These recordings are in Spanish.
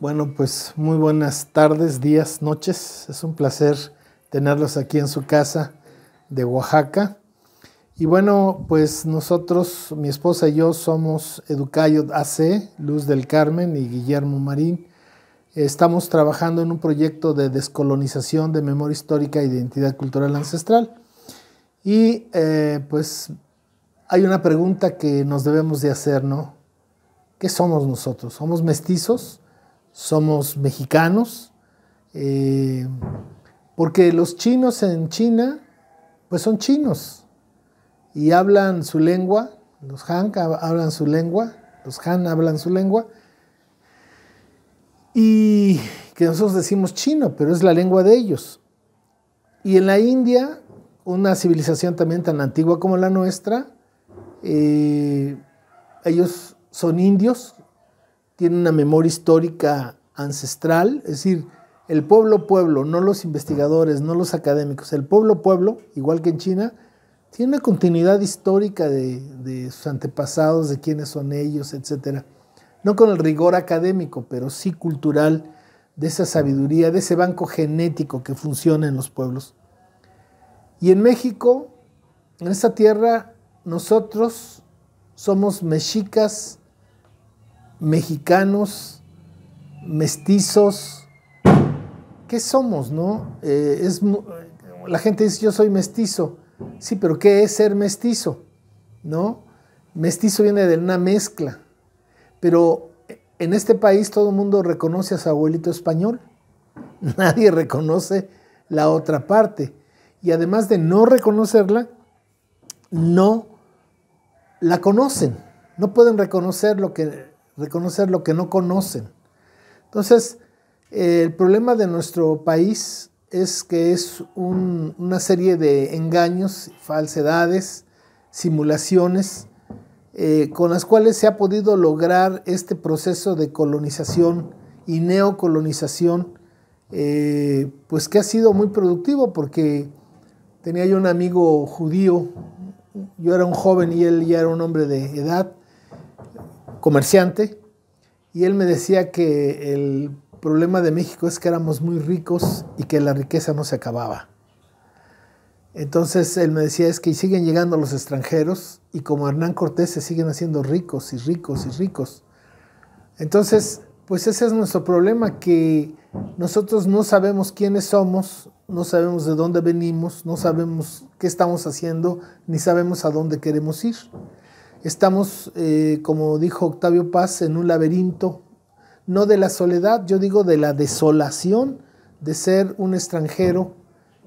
Bueno, pues muy buenas tardes, días, noches. Es un placer tenerlos aquí en su casa de Oaxaca. Y bueno, pues nosotros, mi esposa y yo, somos Educayot AC, Luz del Carmen y Guillermo Marín. Estamos trabajando en un proyecto de descolonización de memoria histórica e identidad cultural ancestral. Y eh, pues hay una pregunta que nos debemos de hacer, ¿no? ¿Qué somos nosotros? ¿Somos mestizos? somos mexicanos, eh, porque los chinos en China, pues son chinos y hablan su lengua, los Han hablan su lengua, los Han hablan su lengua, y que nosotros decimos chino, pero es la lengua de ellos. Y en la India, una civilización también tan antigua como la nuestra, eh, ellos son indios, tienen una memoria histórica ancestral, es decir, el pueblo pueblo, no los investigadores, no los académicos, el pueblo pueblo, igual que en China, tiene una continuidad histórica de, sus antepasados, de quiénes son ellos, etc. No con el rigor académico, pero sí cultural, de esa sabiduría, de ese banco genético que funciona en los pueblos. Y en México, en esta tierra, nosotros somos mexicas, mexicanos, mestizos. ¿Qué somos, no? Eh, es, la gente dice, yo soy mestizo. Sí, pero ¿qué es ser mestizo? ¿No? Mestizo viene de una mezcla. Pero en este país todo el mundo reconoce a su abuelito español. Nadie reconoce la otra parte. Y además de no reconocerla, no la conocen. No pueden reconocer lo que, reconocer lo que no conocen. Entonces, eh, el problema de nuestro país es que es una serie de engaños, falsedades, simulaciones, eh, con las cuales se ha podido lograr este proceso de colonización y neocolonización, eh, pues que ha sido muy productivo porque tenía yo un amigo judío, yo era un joven y él ya era un hombre de edad, comerciante, y él me decía que el problema de México es que éramos muy ricos y que la riqueza no se acababa. Entonces él me decía es que siguen llegando los extranjeros y como Hernán Cortés se siguen haciendo ricos y ricos y ricos. Entonces, pues ese es nuestro problema, que nosotros no sabemos quiénes somos, no sabemos de dónde venimos, no sabemos qué estamos haciendo, ni sabemos a dónde queremos ir. Estamos, eh, como dijo Octavio Paz, en un laberinto, no de la soledad, yo digo de la desolación de ser un extranjero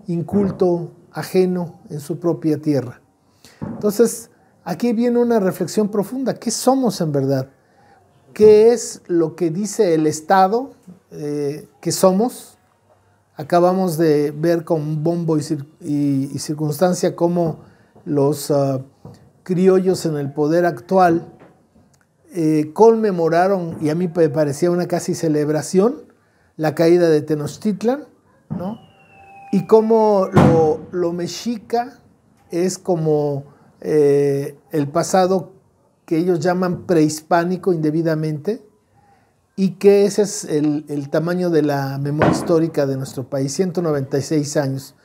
inculto, ajeno en su propia tierra. Entonces, aquí viene una reflexión profunda. ¿Qué somos en verdad? ¿Qué es lo que dice el Estado eh, que somos? Acabamos de ver con bombo y, circunstancia cómo los ah, criollos en el poder actual eh, conmemoraron, y a mí me parecía una casi celebración, la caída de Tenochtitlan, Y cómo lo, mexica es como eh, el pasado que ellos llaman prehispánico indebidamente, y que ese es el, el tamaño de la memoria histórica de nuestro país, 196 años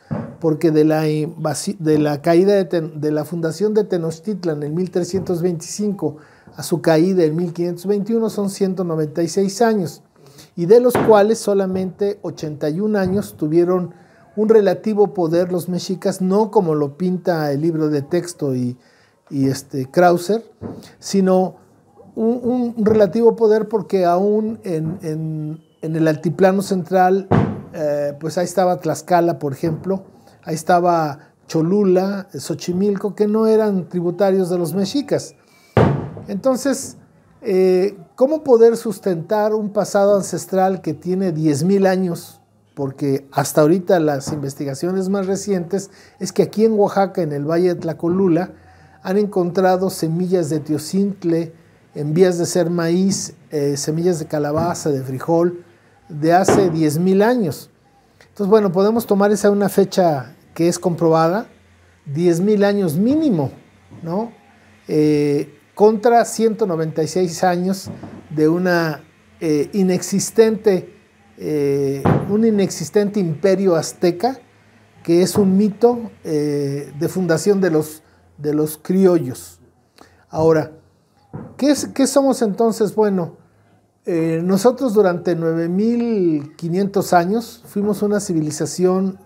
porque de la, caída de, la fundación de Tenochtitlan en 1325 a su caída en 1521 son 196 años, y de los cuales solamente 81 años tuvieron un relativo poder los mexicas, no como lo pinta el libro de texto y, este Krauser, sino un, relativo poder porque aún en, el altiplano central, eh, pues ahí estaba Tlaxcala, por ejemplo, Ahí estaba Cholula, Xochimilco, que no eran tributarios de los mexicas. Entonces, eh, ¿cómo poder sustentar un pasado ancestral que tiene 10.000 años? Porque hasta ahorita las investigaciones más recientes es que aquí en Oaxaca, en el Valle de Tlacolula, han encontrado semillas de teocintle en vías de ser maíz, eh, semillas de calabaza, de frijol, de hace 10.000 años. Entonces, bueno, podemos tomar esa una fecha que es comprobada, 10.000 años mínimo, ¿no? Eh, contra 196 años de una eh, inexistente, eh, un inexistente imperio azteca, que es un mito de fundación de los, de los criollos. Ahora, ¿qué, qué somos entonces? Bueno, nosotros durante 9.500 años fuimos una civilización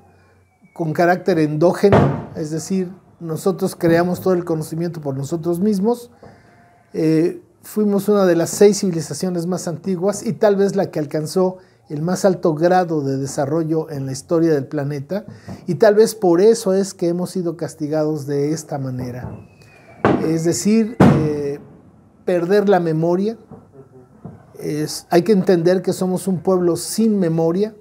con carácter endógeno, es decir, nosotros creamos todo el conocimiento por nosotros mismos. Eh, fuimos una de las seis civilizaciones más antiguas y tal vez la que alcanzó el más alto grado de desarrollo en la historia del planeta y tal vez por eso es que hemos sido castigados de esta manera. Es decir, eh, perder la memoria. hay que entender que somos un pueblo sin memoria,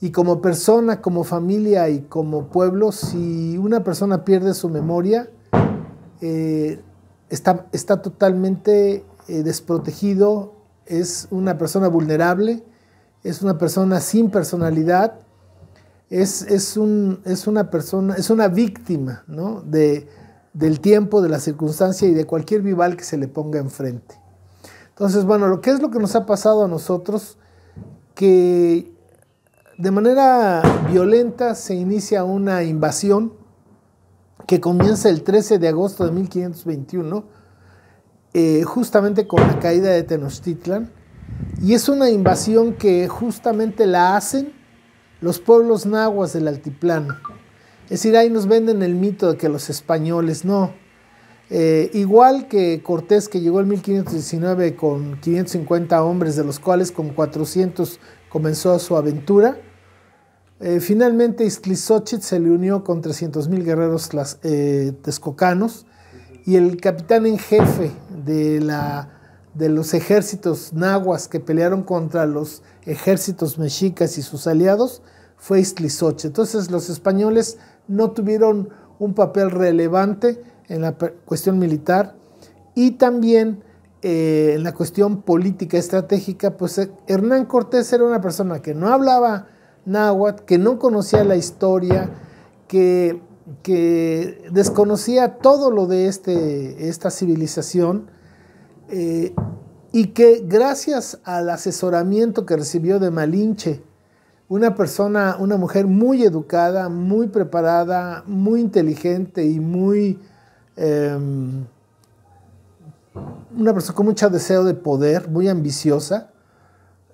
y como persona, como familia y como pueblo, si una persona pierde su memoria, eh, está, está, totalmente eh, desprotegido, es una persona vulnerable, es una persona sin personalidad, es, es, un, es una persona, es una víctima ¿no? de, del tiempo, de la circunstancia y de cualquier vival que se le ponga enfrente. Entonces, bueno, lo que es lo que nos ha pasado a nosotros, que de manera violenta se inicia una invasión que comienza el 13 de agosto de 1521, eh, justamente con la caída de Tenochtitlan. Y es una invasión que justamente la hacen los pueblos nahuas del altiplano. Es decir, ahí nos venden el mito de que los españoles no. Eh, igual que Cortés, que llegó en 1519 con 550 hombres, de los cuales con 400 comenzó su aventura. Eh, finalmente Iztlisochit se le unió con 300.000 guerreros las eh, texcocanos y el capitán en jefe de, la, de los ejércitos nahuas que pelearon contra los ejércitos mexicas y sus aliados fue Iztlisochit. Entonces los españoles no tuvieron un papel relevante en la cuestión militar y también eh, en la cuestión política estratégica, pues eh, Hernán Cortés era una persona que no hablaba náhuatl, que no conocía la historia, que, desconocía todo lo de este, esta civilización eh, y que gracias al asesoramiento que recibió de Malinche, una persona, una mujer muy educada, muy preparada, muy inteligente y muy... Em, una persona con mucho deseo de poder, muy ambiciosa.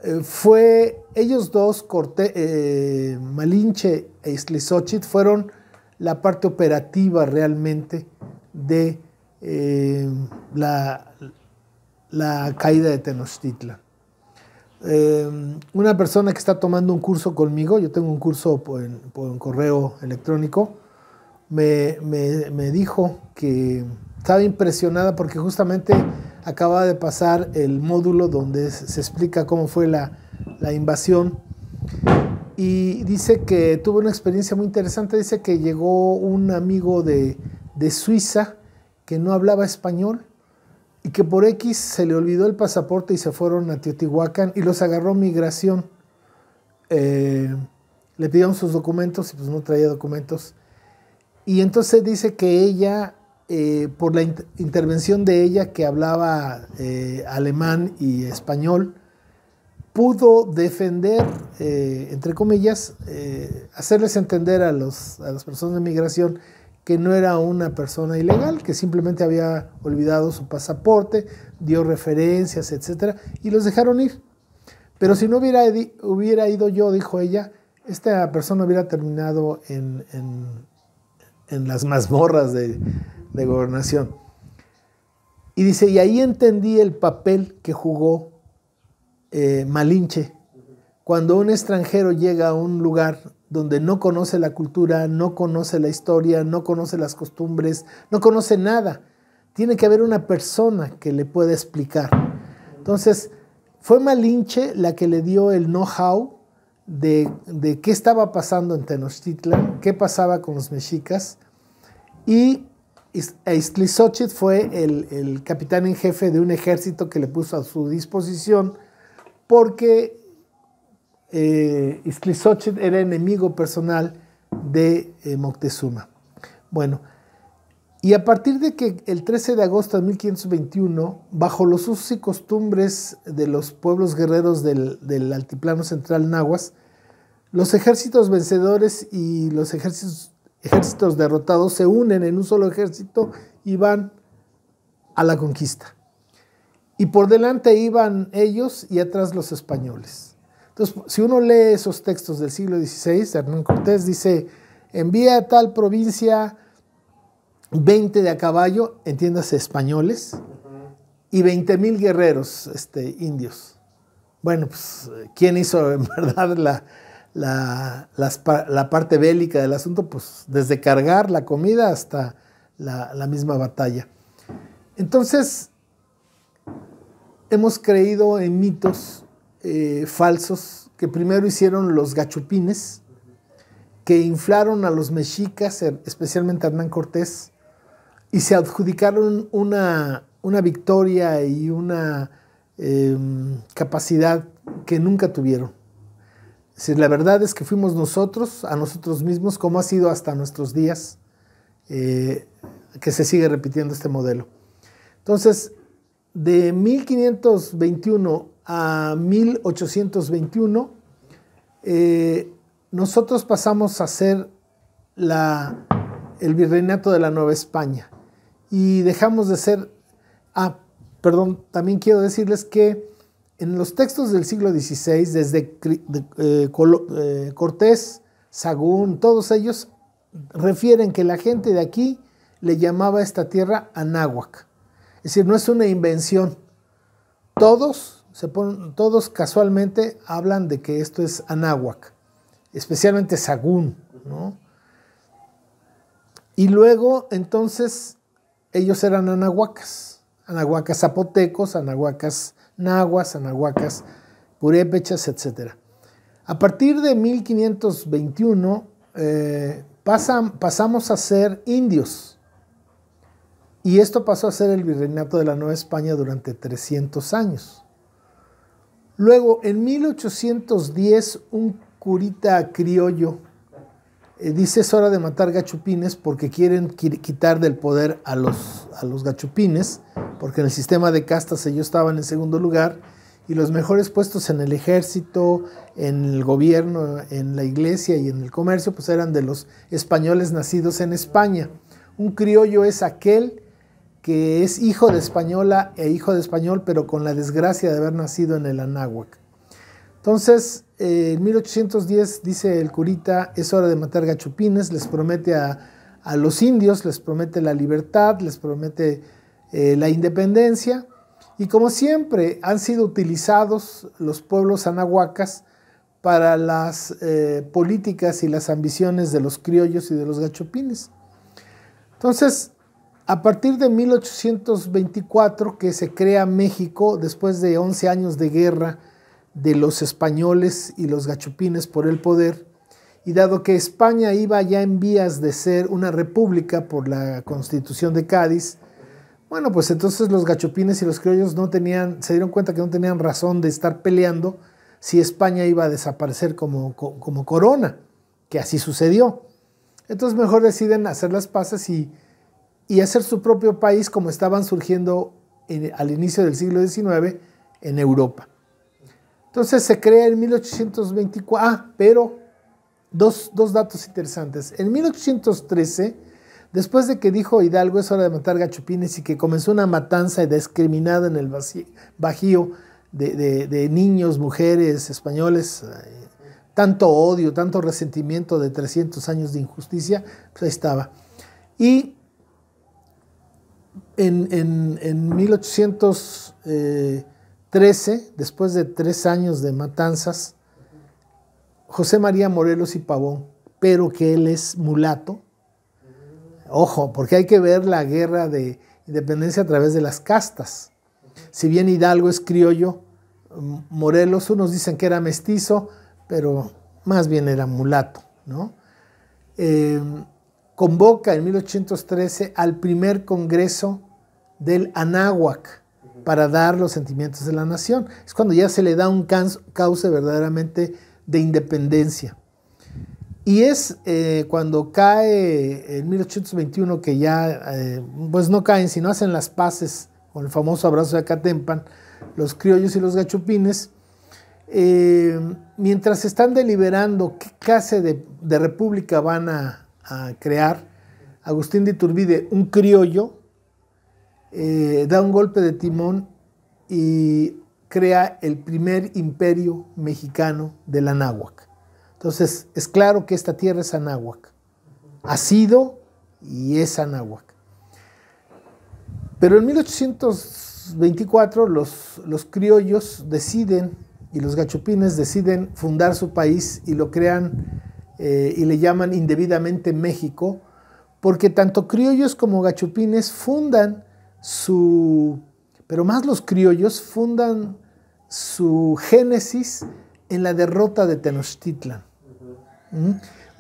Eh, fue, ellos dos, Corte, eh, Malinche e Islisochit, fueron la parte operativa realmente de eh, la, la, caída de Tenochtitlan. una persona que está tomando un curso conmigo, yo tengo un curso por, correo electrónico, me, me dijo que estaba impresionada porque justamente acaba de pasar el módulo donde se explica cómo fue la, invasión y dice que tuvo una experiencia muy interesante. Dice que llegó un amigo de, Suiza que no hablaba español y que por X se le olvidó el pasaporte y se fueron a Teotihuacán y los agarró migración. Eh, le pidieron sus documentos y pues no traía documentos. Y entonces dice que ella eh, por la intervención de ella que hablaba eh, alemán y español, pudo defender, eh, entre comillas, hacerles entender a, los, las personas de migración que no era una persona ilegal, que simplemente había olvidado su pasaporte, dio referencias, etc. Y los dejaron ir. Pero si no hubiera, hubiera ido yo, dijo ella, esta persona hubiera terminado en, en las mazmorras de, de gobernación. Y dice, y ahí entendí el papel que jugó eh, Malinche. Cuando un extranjero llega a un lugar donde no conoce la cultura, no conoce la historia, no conoce las costumbres, no conoce nada, tiene que haber una persona que le pueda explicar. Entonces, fue Malinche la que le dio el know-how de, de qué estaba pasando en Tenochtitlan, qué pasaba con los mexicas, y Eistlisochit fue el, capitán en jefe de un ejército que le puso a su disposición porque eh, era enemigo personal de eh, Moctezuma. Bueno, y a partir de que el 13 de agosto de 1521, bajo los usos y costumbres de los pueblos guerreros del, del, altiplano central nahuas, los ejércitos vencedores y los ejércitos ejércitos derrotados se unen en un solo ejército y van a la conquista. Y por delante iban ellos y atrás los españoles. Entonces, si uno lee esos textos del siglo XVI, Hernán Cortés dice, envía a tal provincia 20 de a caballo, entiéndase españoles, y 20 mil guerreros este, indios. Bueno, pues, ¿quién hizo en verdad la, la, la parte bélica del asunto, pues desde cargar la comida hasta la, misma batalla. Entonces, hemos creído en mitos eh, falsos que primero hicieron los gachupines, que inflaron a los mexicas, especialmente a Hernán Cortés, y se adjudicaron una, victoria y una em, capacidad que nunca tuvieron. Si la verdad es que fuimos nosotros, a nosotros mismos, como ha sido hasta nuestros días, eh, que se sigue repitiendo este modelo. Entonces, de 1521 a 1821, eh, nosotros pasamos a ser el virreinato de la Nueva España y dejamos de ser, ah, perdón, también quiero decirles que en los textos del siglo XVI, desde eh, eh, Cortés, Sagún, todos ellos refieren que la gente de aquí le llamaba a esta tierra Anáhuac. Es decir, no es una invención. Todos, se todos casualmente hablan de que esto es Anáhuac, especialmente Sagún. Y luego, entonces, ellos eran anahuacas, anahuacas zapotecos, anahuacas nahuas, anahuacas, purépechas, etc. A partir de 1521 eh, pasamos a ser indios y esto pasó a ser el virreinato de la Nueva España durante 300 años. Luego, en 1810, un curita criollo eh, dice es hora de matar gachupines porque quieren quitar del poder a los, a los gachupines, porque en el sistema de castas ellos estaban en segundo lugar y los mejores puestos en el ejército, en el gobierno, en la iglesia y en el comercio, pues eran de los españoles nacidos en España. Un criollo es aquel que es hijo de española e hijo de español, pero con la desgracia de haber nacido en el Anáhuac. Entonces, en 1810 dice el curita, es hora de matar gachupines, les promete a, los indios, les promete la libertad, les promete eh, la independencia. Y como siempre han sido utilizados los pueblos anahuacas para las eh, políticas y las ambiciones de los criollos y de los gachupines. Entonces, a partir de 1824 que se crea México, después de 11 años de guerra, de los españoles y los gachupines por el poder, y dado que España iba ya en vías de ser una república por la constitución de Cádiz, bueno, pues entonces los gachupines y los criollos no tenían, se dieron cuenta que no tenían razón de estar peleando si España iba a desaparecer como, como corona, que así sucedió. Entonces mejor deciden hacer las paces y, hacer su propio país como estaban surgiendo al inicio del siglo XIX en Europa. Entonces se crea en 1824, ah, pero dos, datos interesantes. En 1813, después de que dijo Hidalgo es hora de matar gachupines y que comenzó una matanza discriminada en el Bajío de, niños, mujeres, españoles, eh, tanto odio, tanto resentimiento de 300 años de injusticia, pues ahí estaba. Y en, en, en eh, 13, después de tres años de matanzas, José María Morelos y Pavón, pero que él es mulato. Ojo, porque hay que ver la guerra de independencia a través de las castas. Si bien Hidalgo es criollo, mm, Morelos, unos dicen que era mestizo, pero más bien era mulato, ¿no? Em, convoca en 1813 al primer congreso del Anáhuac, para dar los sentimientos de la nación. Es cuando ya se le da un cauce verdaderamente de independencia. Y es eh, cuando cae en 1821 que ya, eh, pues no caen, sino hacen las paces con el famoso abrazo de Acatempan, los criollos y los gachupines, eh, mientras están deliberando qué clase de, república van a, a crear, Agustín de Iturbide, un criollo, eh, da un golpe de timón y crea el primer imperio mexicano del Anáhuac. Entonces, es claro que esta tierra es Anáhuac. Ha sido y es Anáhuac. Pero en 1824 los, criollos deciden y los gachupines deciden fundar su país y lo crean eh, y le llaman indebidamente México, porque tanto criollos como gachupines fundan su, pero más los criollos fundan su génesis en la derrota de Tenochtitlan. Mm.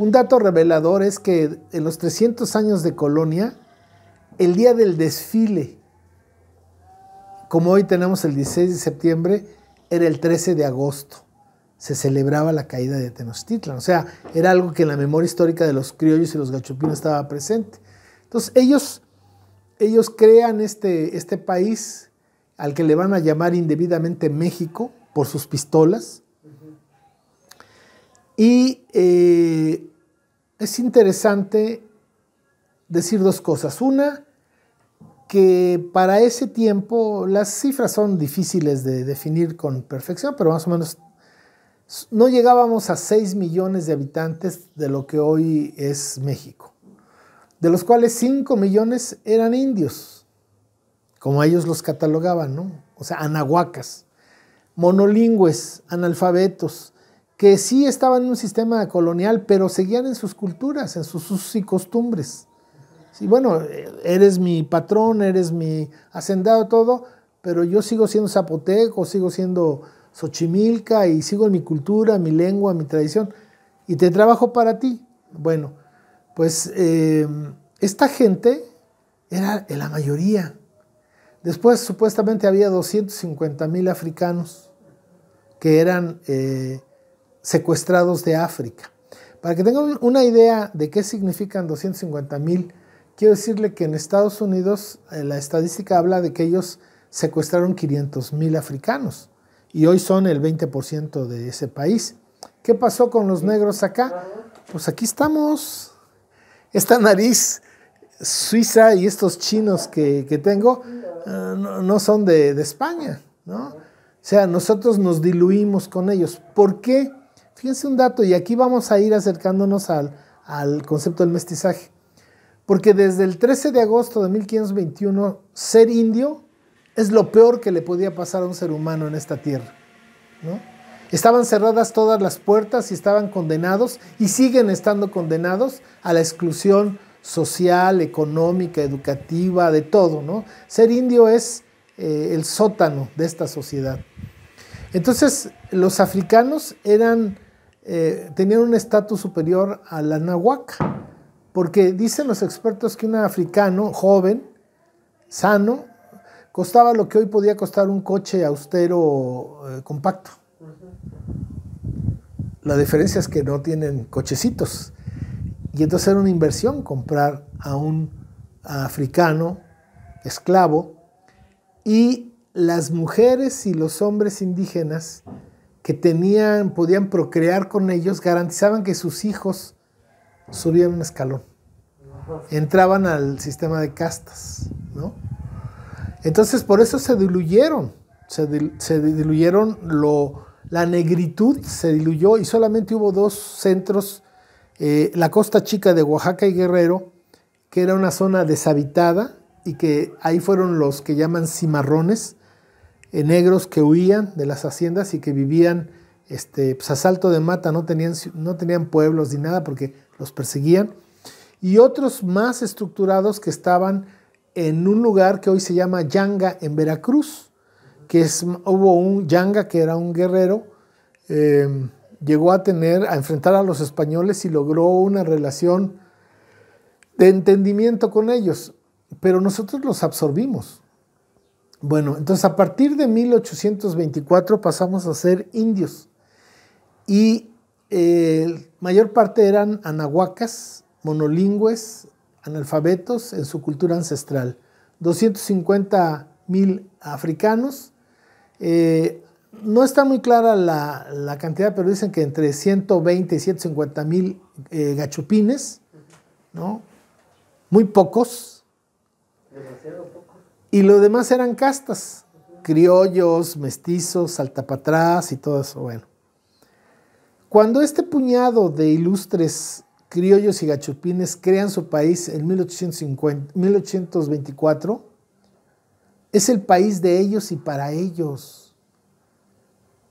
Un dato revelador es que en los 300 años de colonia, el día del desfile, como hoy tenemos el 16 de septiembre, era el 13 de agosto. Se celebraba la caída de Tenochtitlan. O sea, era algo que en la memoria histórica de los criollos y los gachupinos estaba presente. Entonces, ellos ellos crean este, este país al que le van a llamar indebidamente México por sus pistolas. Y eh, es interesante decir dos cosas. Una, que para ese tiempo las cifras son difíciles de definir con perfección, pero más o menos no llegábamos a 6 millones de habitantes de lo que hoy es México de los cuales 5 millones eran indios, como ellos los catalogaban, ¿no? O sea, anahuacas, monolingües, analfabetos, que sí estaban en un sistema colonial, pero seguían en sus culturas, en sus usos y costumbres. Sí, bueno, eres mi patrón, eres mi hacendado, todo, pero yo sigo siendo zapoteco, sigo siendo xochimilca y sigo en mi cultura, mi lengua, mi tradición, y te trabajo para ti. Bueno, pues eh, esta gente era la mayoría. Después supuestamente había 250 mil africanos que eran eh, secuestrados de África. Para que tengan una idea de qué significan 250 mil, quiero decirle que en Estados Unidos eh, la estadística habla de que ellos secuestraron 500 mil africanos y hoy son el 20% de ese país. ¿Qué pasó con los negros acá? Pues aquí estamos. Esta nariz Suiza y estos chinos que, tengo eh, no, son de, España, ¿no? O sea, nosotros nos diluimos con ellos. ¿Por qué? Fíjense un dato, y aquí vamos a ir acercándonos al, concepto del mestizaje. Porque desde el 13 de agosto de 1521, ser indio es lo peor que le podía pasar a un ser humano en esta tierra. Estaban cerradas todas las puertas y estaban condenados y siguen estando condenados a la exclusión social, económica, educativa, de todo, ¿no? Ser indio es eh, el sótano de esta sociedad. Entonces, los africanos eran, eh, tenían un estatus superior a la nahuaca, porque dicen los expertos que un africano joven, sano, costaba lo que hoy podía costar un coche austero eh, compacto. La diferencia es que no tienen cochecitos. Y entonces era una inversión comprar a un africano esclavo y las mujeres y los hombres indígenas que tenían, podían procrear con ellos, garantizaban que sus hijos subían un escalón. Entraban al sistema de castas, ¿no? Entonces por eso se diluyeron, se, se diluyeron lo, la negritud, se diluyó y solamente hubo dos centros eh, la costa chica de Oaxaca y Guerrero, que era una zona deshabitada y que ahí fueron los que llaman cimarrones, eh, negros que huían de las haciendas y que vivían este, pues, a salto de mata, no tenían, no tenían pueblos ni nada porque los perseguían, y otros más estructurados que estaban en un lugar que hoy se llama Yanga en Veracruz, que es, hubo un Yanga que era un guerrero, em, llegó a tener, a enfrentar a los españoles y logró una relación de entendimiento con ellos, pero nosotros los absorbimos. Bueno, entonces a partir de 1824 pasamos a ser indios y eh, mayor parte eran anahuacas, monolingües, analfabetos en su cultura ancestral. 250 mil africanos, eh, no está muy clara la, cantidad, pero dicen que entre 120 y 150 mil eh, gachupines, ¿no? Muy pocos. Y lo demás eran castas, criollos, mestizos, saltapatrás y todo eso. Bueno, cuando este puñado de ilustres criollos y gachupines crean su país en 1824, es el país de ellos y para ellos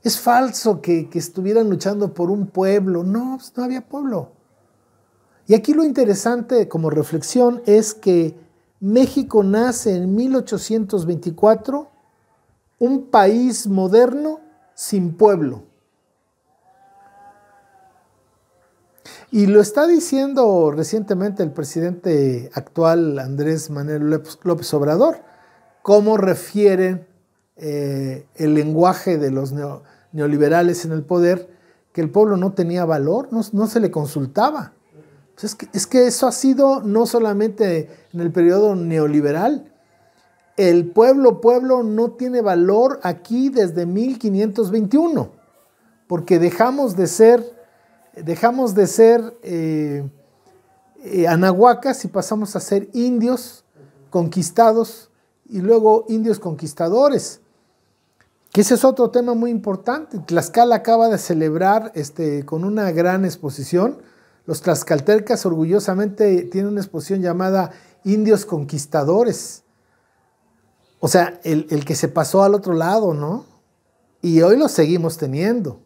es falso que, estuvieran luchando por un pueblo. No, pues, no había pueblo. Y aquí lo interesante como reflexión es que México nace en 1824, un país moderno sin pueblo. Y lo está diciendo recientemente el presidente actual Andrés Manuel López Obrador, cómo refiere... Eh, el lenguaje de los neoliberales en el poder, que el pueblo no tenía valor, no, se le consultaba. Pues es, que, eso ha sido no solamente en el periodo neoliberal, el pueblo, pueblo no tiene valor aquí desde 1521, porque dejamos de ser, dejamos de ser eh, eh, anahuacas y pasamos a ser indios conquistados y luego indios conquistadores. Que ese es otro tema muy importante. Tlaxcala acaba de celebrar este, con una gran exposición. Los tlaxcaltercas orgullosamente tienen una exposición llamada Indios Conquistadores. O sea, el, que se pasó al otro lado, ¿no? Y hoy lo seguimos teniendo,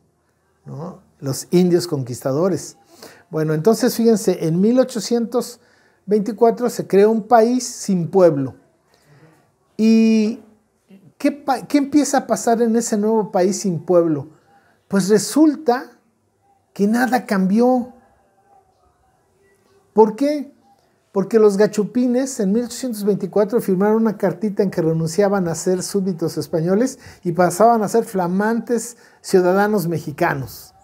¿no? Los indios conquistadores. Bueno, entonces fíjense, en 1824 se creó un país sin pueblo. Y ¿Qué, empieza a pasar en ese nuevo país sin pueblo? Pues resulta que nada cambió. ¿Por qué? Porque los gachupines en 1824 firmaron una cartita en que renunciaban a ser súbditos españoles y pasaban a ser flamantes ciudadanos mexicanos.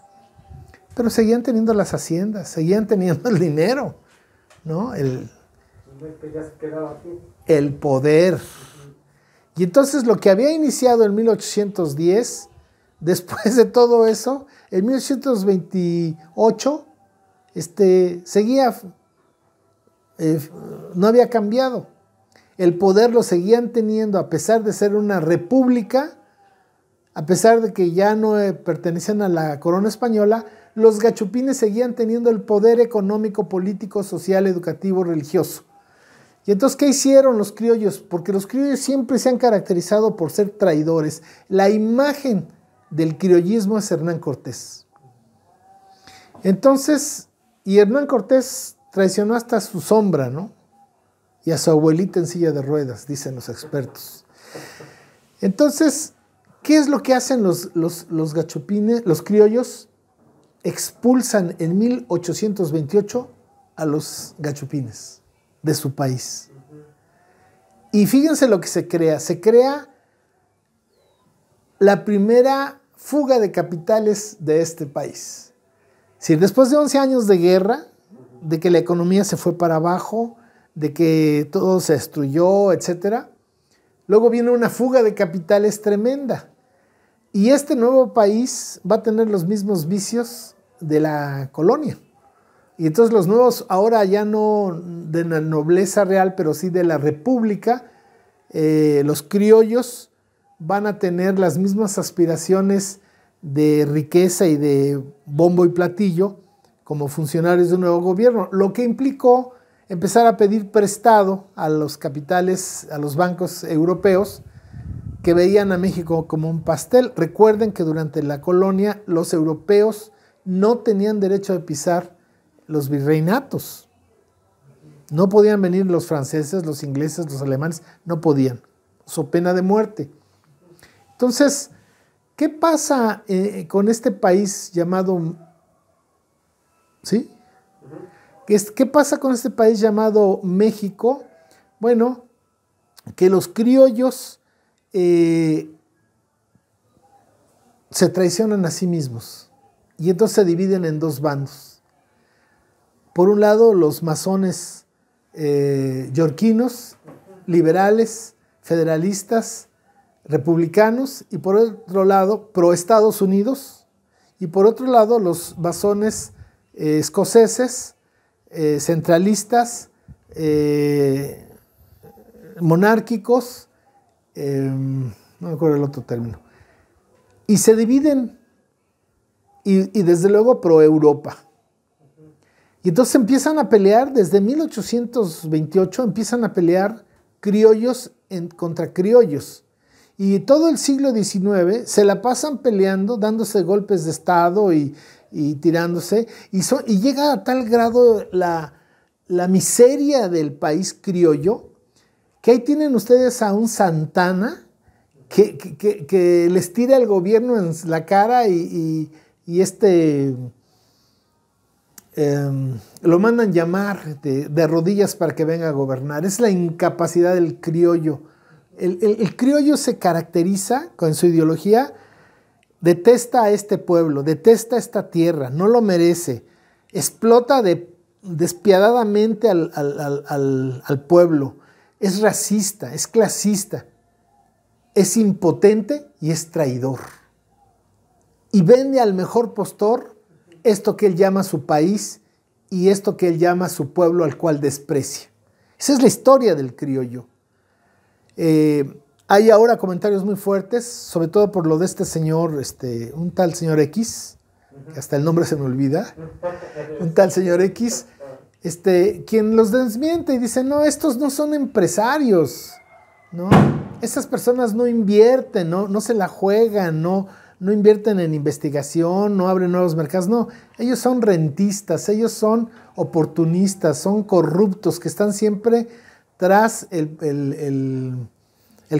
Pero seguían teniendo las haciendas, seguían teniendo el dinero, ¿no? El, el poder. Y entonces lo que había iniciado en 1810, después de todo eso, en 1828, este, seguía, eh, no había cambiado. El poder lo seguían teniendo a pesar de ser una república, a pesar de que ya no eh, pertenecían a la corona española, los gachupines seguían teniendo el poder económico, político, social, educativo, religioso. Y entonces, ¿qué hicieron los criollos? Porque los criollos siempre se han caracterizado por ser traidores. La imagen del criollismo es Hernán Cortés. Entonces, y Hernán Cortés traicionó hasta su sombra, ¿no? Y a su abuelita en silla de ruedas, dicen los expertos. Entonces, ¿qué es lo que hacen los, los gachupines, los criollos? Expulsan en 1828 a los gachupines de su país. Y fíjense lo que se crea. Se crea la primera fuga de capitales de este país. si después de 11 años de guerra, de que la economía se fue para abajo, de que todo se destruyó, etc. Luego viene una fuga de capitales tremenda. Y este nuevo país va a tener los mismos vicios de la colonia. Y entonces los nuevos, ahora ya no de la nobleza real, pero sí de la república, eh, los criollos van a tener las mismas aspiraciones de riqueza y de bombo y platillo como funcionarios de un nuevo gobierno, lo que implicó empezar a pedir prestado a los capitales, a los bancos europeos que veían a México como un pastel. Recuerden que durante la colonia los europeos no tenían derecho de pisar los virreinatos. No podían venir los franceses, los ingleses, los alemanes, no podían, su pena de muerte. Entonces, ¿qué pasa eh, con este país llamado... ¿Sí? ¿Qué pasa con este país llamado México? Bueno, que los criollos eh, se traicionan a sí mismos y entonces se dividen en dos bandos por un lado, los masones eh, yorquinos, liberales, federalistas, republicanos, y por otro lado, pro Estados Unidos, y por otro lado, los masones eh, escoceses, eh, centralistas, monárquicos, em, no me acuerdo el otro término, y se dividen, y desde luego pro Europa. Y entonces empiezan a pelear, desde 1828 empiezan a pelear criollos contra criollos. Y todo el siglo XIX se la pasan peleando, dándose golpes de Estado y, tirándose. Y, llega a tal grado la, miseria del país criollo que ahí tienen ustedes a un Santana que, les tira el gobierno en la cara y este Em, lo mandan llamar de, rodillas para que venga a gobernar. Es la incapacidad del criollo. El, criollo se caracteriza con su ideología, detesta a este pueblo, detesta esta tierra, no lo merece, explota despiadadamente al, al pueblo, es racista, es clasista, es impotente y es traidor. Y vende al mejor postor esto que él llama su país y esto que él llama su pueblo al cual desprecia. Esa es la historia del criollo. Eh, hay ahora comentarios muy fuertes, sobre todo por lo de este señor, este, un tal señor X, que hasta el nombre se me olvida, un tal señor X, este, quien los desmiente y dice, no, estos no son empresarios, ¿no? Esas personas no invierten, no, no se la juegan, no, no invierten en investigación, no abren nuevos mercados, no, ellos son rentistas, ellos son oportunistas, son corruptos, que están siempre tras el,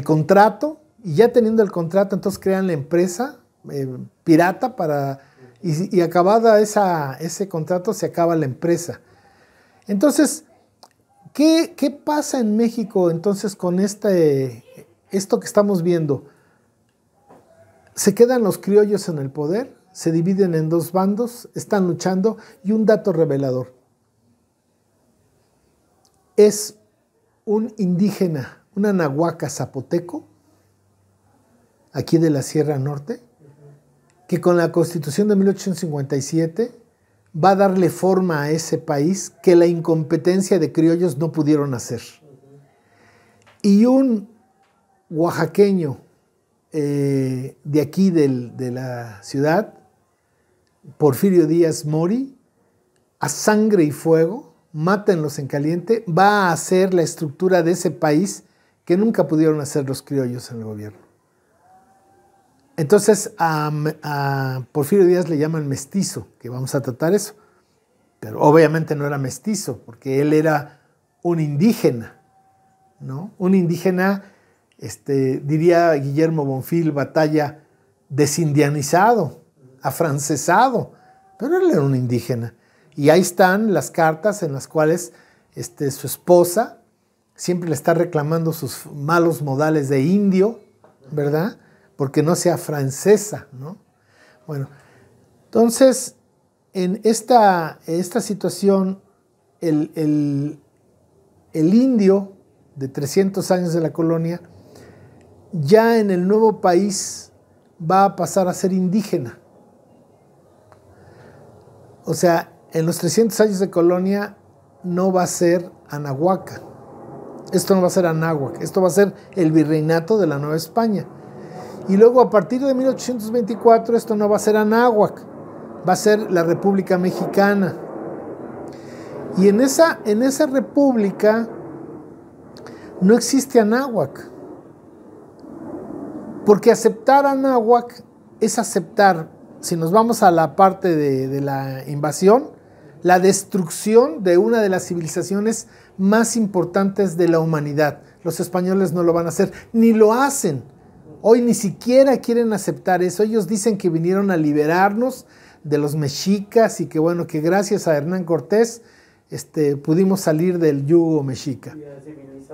contrato y ya teniendo el contrato, entonces crean la empresa eh, pirata para... Y, acabada esa, ese contrato, se acaba la empresa. Entonces, ¿Qué, pasa en México entonces con este, esto que estamos viendo? Se quedan los criollos en el poder, se dividen en dos bandos, están luchando y un dato revelador. Es un indígena, un nahuaca zapoteco, aquí de la Sierra Norte, que con la constitución de 1857 va a darle forma a ese país que la incompetencia de criollos no pudieron hacer. Y un oaxaqueño de aquí de la ciudad, Porfirio Díaz Mori, a sangre y fuego, mátenlos en caliente, va a hacer la estructura de ese país que nunca pudieron hacer los criollos en el gobierno. Entonces a, a Porfirio Díaz le llaman mestizo, que vamos a tratar eso, pero obviamente no era mestizo, porque él era un indígena, ¿no? Un indígena este, diría Guillermo Bonfil, batalla desindianizado, afrancesado, pero él era un indígena. Y ahí están las cartas en las cuales este, su esposa siempre le está reclamando sus malos modales de indio, ¿verdad? Porque no sea francesa, ¿no? Bueno, entonces, en esta, esta situación, el indio de 300 años de la colonia, ya en el nuevo país va a pasar a ser indígena. O sea, en los 300 años de colonia no va a ser Anahuaca. Esto no va a ser Anahuac, esto va a ser el virreinato de la Nueva España. Y luego a partir de 1824 esto no va a ser Anahuac, va a ser la República Mexicana. Y en esa, en esa república no existe Anahuac. Porque aceptar a Nahuac es aceptar, si nos vamos a la parte de, la invasión, la destrucción de una de las civilizaciones más importantes de la humanidad. Los españoles no lo van a hacer, ni lo hacen. Hoy ni siquiera quieren aceptar eso. Ellos dicen que vinieron a liberarnos de los mexicas y que bueno, que gracias a Hernán Cortés este, pudimos salir del yugo mexica. Y a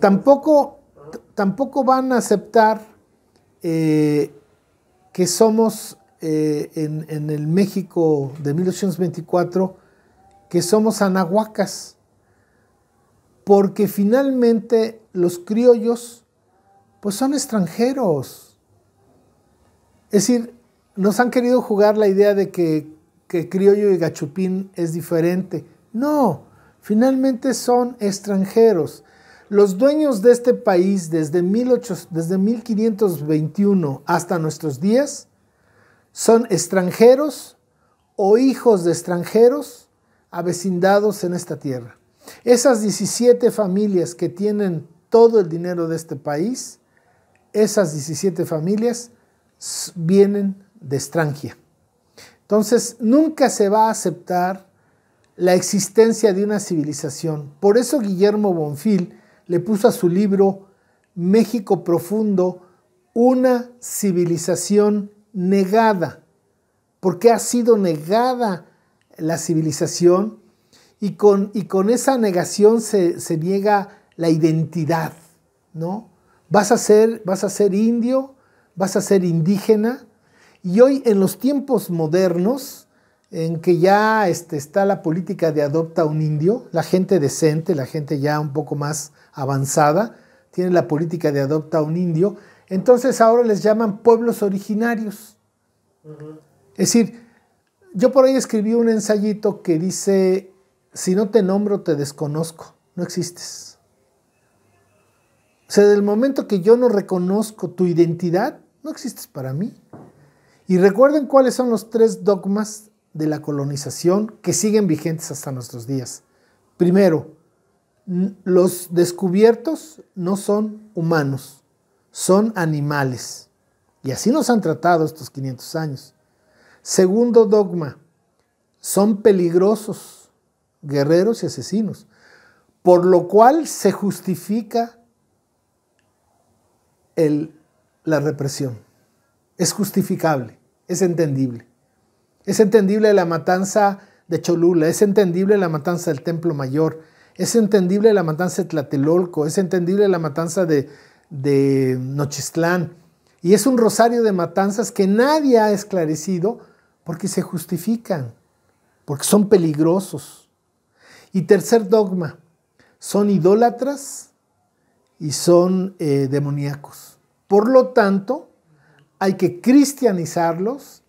Tampoco tampoco van a aceptar eh, que somos eh, en, el México de 1824, que somos anahuacas, porque finalmente los criollos pues son extranjeros. Es decir, nos han querido jugar la idea de que criollo y gachupín es diferente. No, finalmente son extranjeros. Los dueños de este país desde, desde 1521 hasta nuestros días son extranjeros o hijos de extranjeros avecindados en esta tierra. Esas 17 familias que tienen todo el dinero de este país, esas 17 familias vienen de extranjera. Entonces, nunca se va a aceptar la existencia de una civilización. Por eso Guillermo Bonfil le puso a su libro México Profundo una civilización negada. porque ha sido negada la civilización? Y con, y con esa negación se, se, niega la identidad, ¿no? Vas a, ser, vas a ser indio, vas a ser indígena. Y hoy en los tiempos modernos, en que ya este, está la política de adopta un indio, la gente decente, la gente ya un poco más avanzada, tiene la política de adopta un indio, entonces ahora les llaman pueblos originarios. Es decir, yo por ahí escribí un ensayito que dice, si no te nombro, te desconozco, no existes. O sea, del momento que yo no reconozco tu identidad, no existes para mí. Y recuerden cuáles son los tres dogmas de la colonización que siguen vigentes hasta nuestros días. Primero, los descubiertos no son humanos, son animales. Y así nos han tratado estos 500 años. Segundo dogma, son peligrosos, guerreros y asesinos, por lo cual se justifica la represión. Es justificable, es entendible. Es entendible la matanza de Cholula, es entendible la matanza del Templo Mayor, es entendible la matanza de Tlatelolco, es entendible la matanza de, Nochistlán. Y es un rosario de matanzas que nadie ha esclarecido porque se justifican, porque son peligrosos. Y tercer dogma, son idólatras y son eh, demoníacos. Por lo tanto, hay que cristianizarlos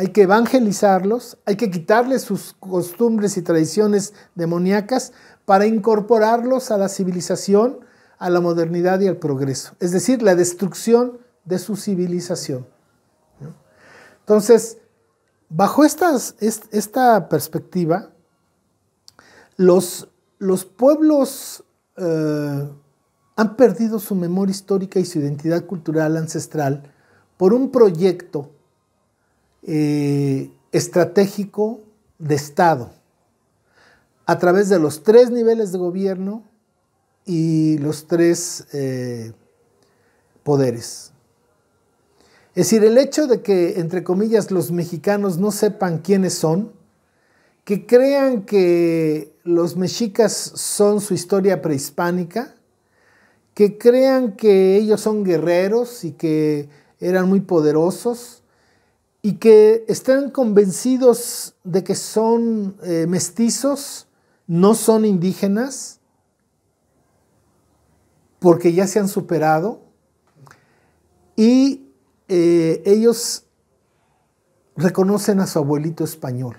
hay que evangelizarlos, hay que quitarles sus costumbres y tradiciones demoníacas para incorporarlos a la civilización, a la modernidad y al progreso, es decir, la destrucción de su civilización. Entonces, bajo esta perspectiva, los, pueblos eh, han perdido su memoria histórica y su identidad cultural ancestral por un proyecto eh, estratégico de Estado a través de los tres niveles de gobierno y los tres eh, poderes. Es decir, el hecho de que, entre comillas, los mexicanos no sepan quiénes son, que crean que los mexicas son su historia prehispánica, que crean que ellos son guerreros y que eran muy poderosos, y que están convencidos de que son eh, mestizos, no son indígenas, porque ya se han superado, y eh, ellos reconocen a su abuelito español.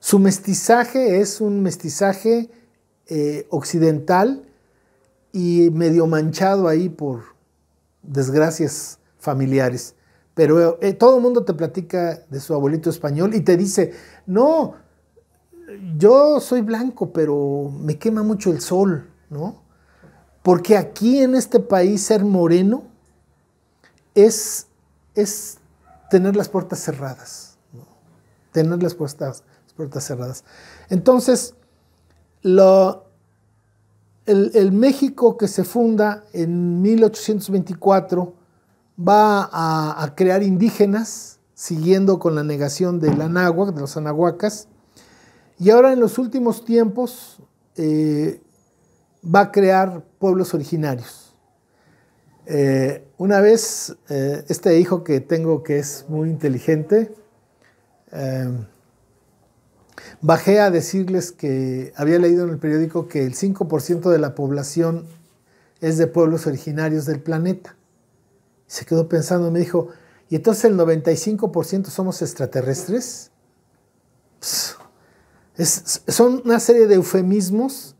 Su mestizaje es un mestizaje eh, occidental y medio manchado ahí por desgracias familiares. Pero eh, todo el mundo te platica de su abuelito español y te dice, no, yo soy blanco, pero me quema mucho el sol, ¿no? Porque aquí en este país ser moreno es, es tener las puertas cerradas, ¿no? tener las puertas, puertas cerradas. Entonces, lo, el, México que se funda en 1824 va a, crear indígenas, siguiendo con la negación del de los anahuacas, y ahora en los últimos tiempos eh, va a crear pueblos originarios. Eh, una vez, eh, este hijo que tengo que es muy inteligente, bajé a decirles que había leído en el periódico que el 5% de la población es de pueblos originarios del planeta. Se quedó pensando, me dijo, ¿y entonces el 95% somos extraterrestres? son una serie de eufemismos.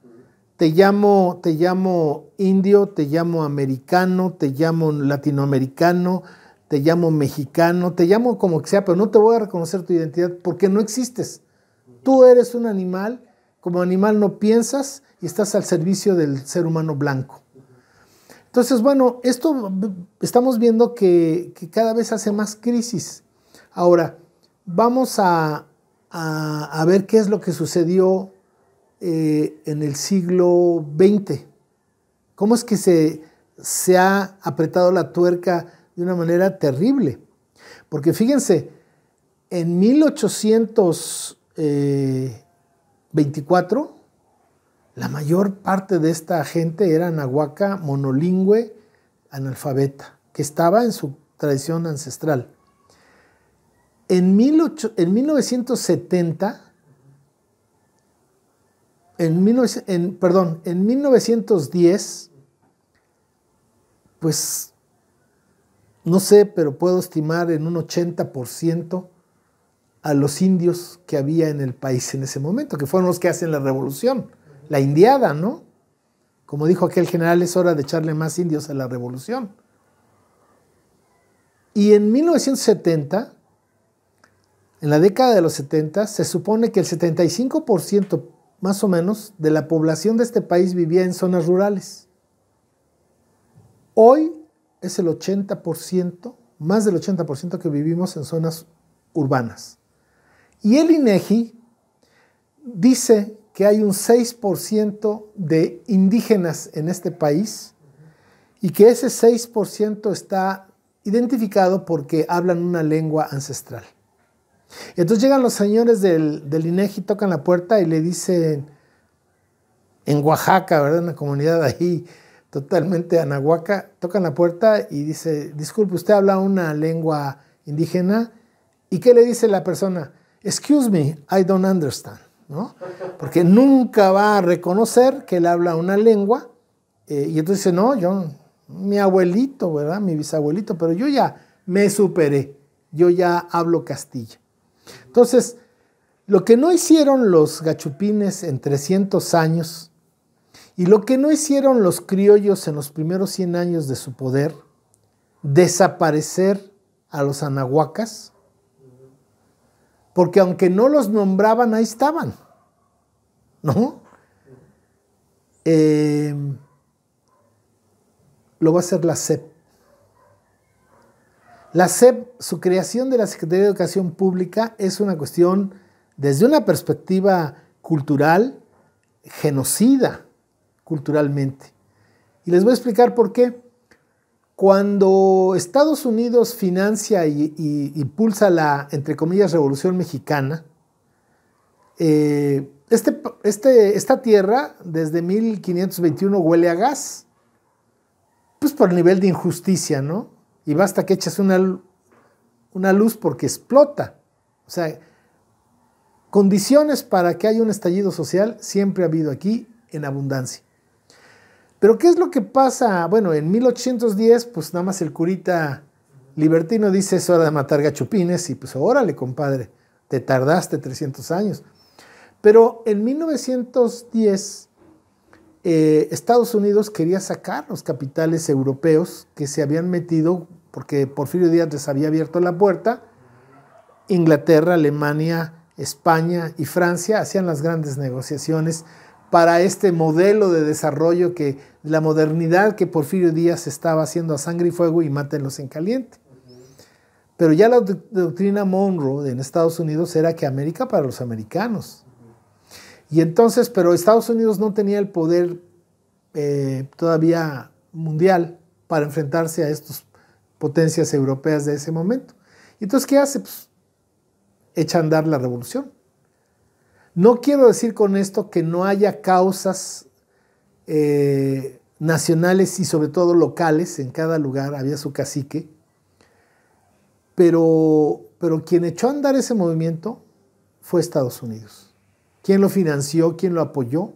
Te llamo, te llamo indio, te llamo americano, te llamo latinoamericano, te llamo mexicano, te llamo como que sea, pero no te voy a reconocer tu identidad porque no existes. Tú eres un animal, como animal no piensas y estás al servicio del ser humano blanco. Entonces, bueno, esto estamos viendo que, cada vez hace más crisis. Ahora, vamos a, ver qué es lo que sucedió eh, en el siglo XX. ¿Cómo es que se ha apretado la tuerca de una manera terrible? Porque fíjense, en 1824, la mayor parte de esta gente era nahuaca monolingüe analfabeta, que estaba en su tradición ancestral. En, 1970, perdón, en 1910, pues no sé, pero puedo estimar en un 80% a los indios que había en el país en ese momento, que fueron los que hacen la revolución la indiada, ¿no? Como dijo aquel general, es hora de echarle más indios a la revolución. Y en 1970, en la década de los 70, se supone que el 75% más o menos de la población de este país vivía en zonas rurales. Hoy es el 80%, más del 80% que vivimos en zonas urbanas. Y el INEGI e dice que hay un 6% de indígenas en este país y que ese 6% está identificado porque hablan una lengua ancestral. Entonces llegan los señores del, del INEGI, tocan la puerta y le dicen, en Oaxaca, ¿verdad? Una comunidad ahí totalmente anahuaca, tocan la puerta y dice, disculpe, usted habla una lengua indígena. ¿Y qué le dice la persona? Excuse me, I don't understand. Porque nunca va a reconocer que él habla una lengua. Eh, y entonces dice, no, yo, mi abuelito, ¿verdad? Mi bisabuelito, pero yo ya me superé. Yo ya hablo castilla. Entonces, lo que no hicieron los gachupines en 300 años y lo que no hicieron los criollos en los primeros 100 años de su poder, desaparecer a los anahuacas, porque aunque no los nombraban, ahí estaban. ¿No? Em, lo va a hacer la SEP. La SEP, su creación de la Secretaría de Educación Pública es una cuestión desde una perspectiva cultural, genocida culturalmente. Y les voy a explicar por qué. Cuando Estados Unidos financia y, impulsa la, entre comillas, revolución mexicana, eh, este, este, esta tierra desde 1521 huele a gas, pues por el nivel de injusticia, ¿no? Y basta que eches una, una luz porque explota. O sea, condiciones para que haya un estallido social siempre ha habido aquí en abundancia. Pero ¿qué es lo que pasa? Bueno, en 1810, pues nada más el curita libertino dice eso de matar gachupines y pues órale, compadre, te tardaste 300 años. Pero en 1910, eh, Estados Unidos quería sacar los capitales europeos que se habían metido porque Porfirio Díaz les había abierto la puerta. Inglaterra, Alemania, España y Francia hacían las grandes negociaciones para este modelo de desarrollo que la modernidad que Porfirio Díaz estaba haciendo a sangre y fuego y mátenlos en caliente. Pero ya la doctrina Monroe en Estados Unidos era que América para los americanos. Y entonces, pero Estados Unidos no tenía el poder eh, todavía mundial para enfrentarse a estas potencias europeas de ese momento. entonces, ¿qué hace? Pues, echa a andar la revolución. No quiero decir con esto que no haya causas eh, nacionales y sobre todo locales. En cada lugar había su cacique. Pero, pero quien echó a andar ese movimiento fue Estados Unidos. Quien lo financió, quien lo apoyó.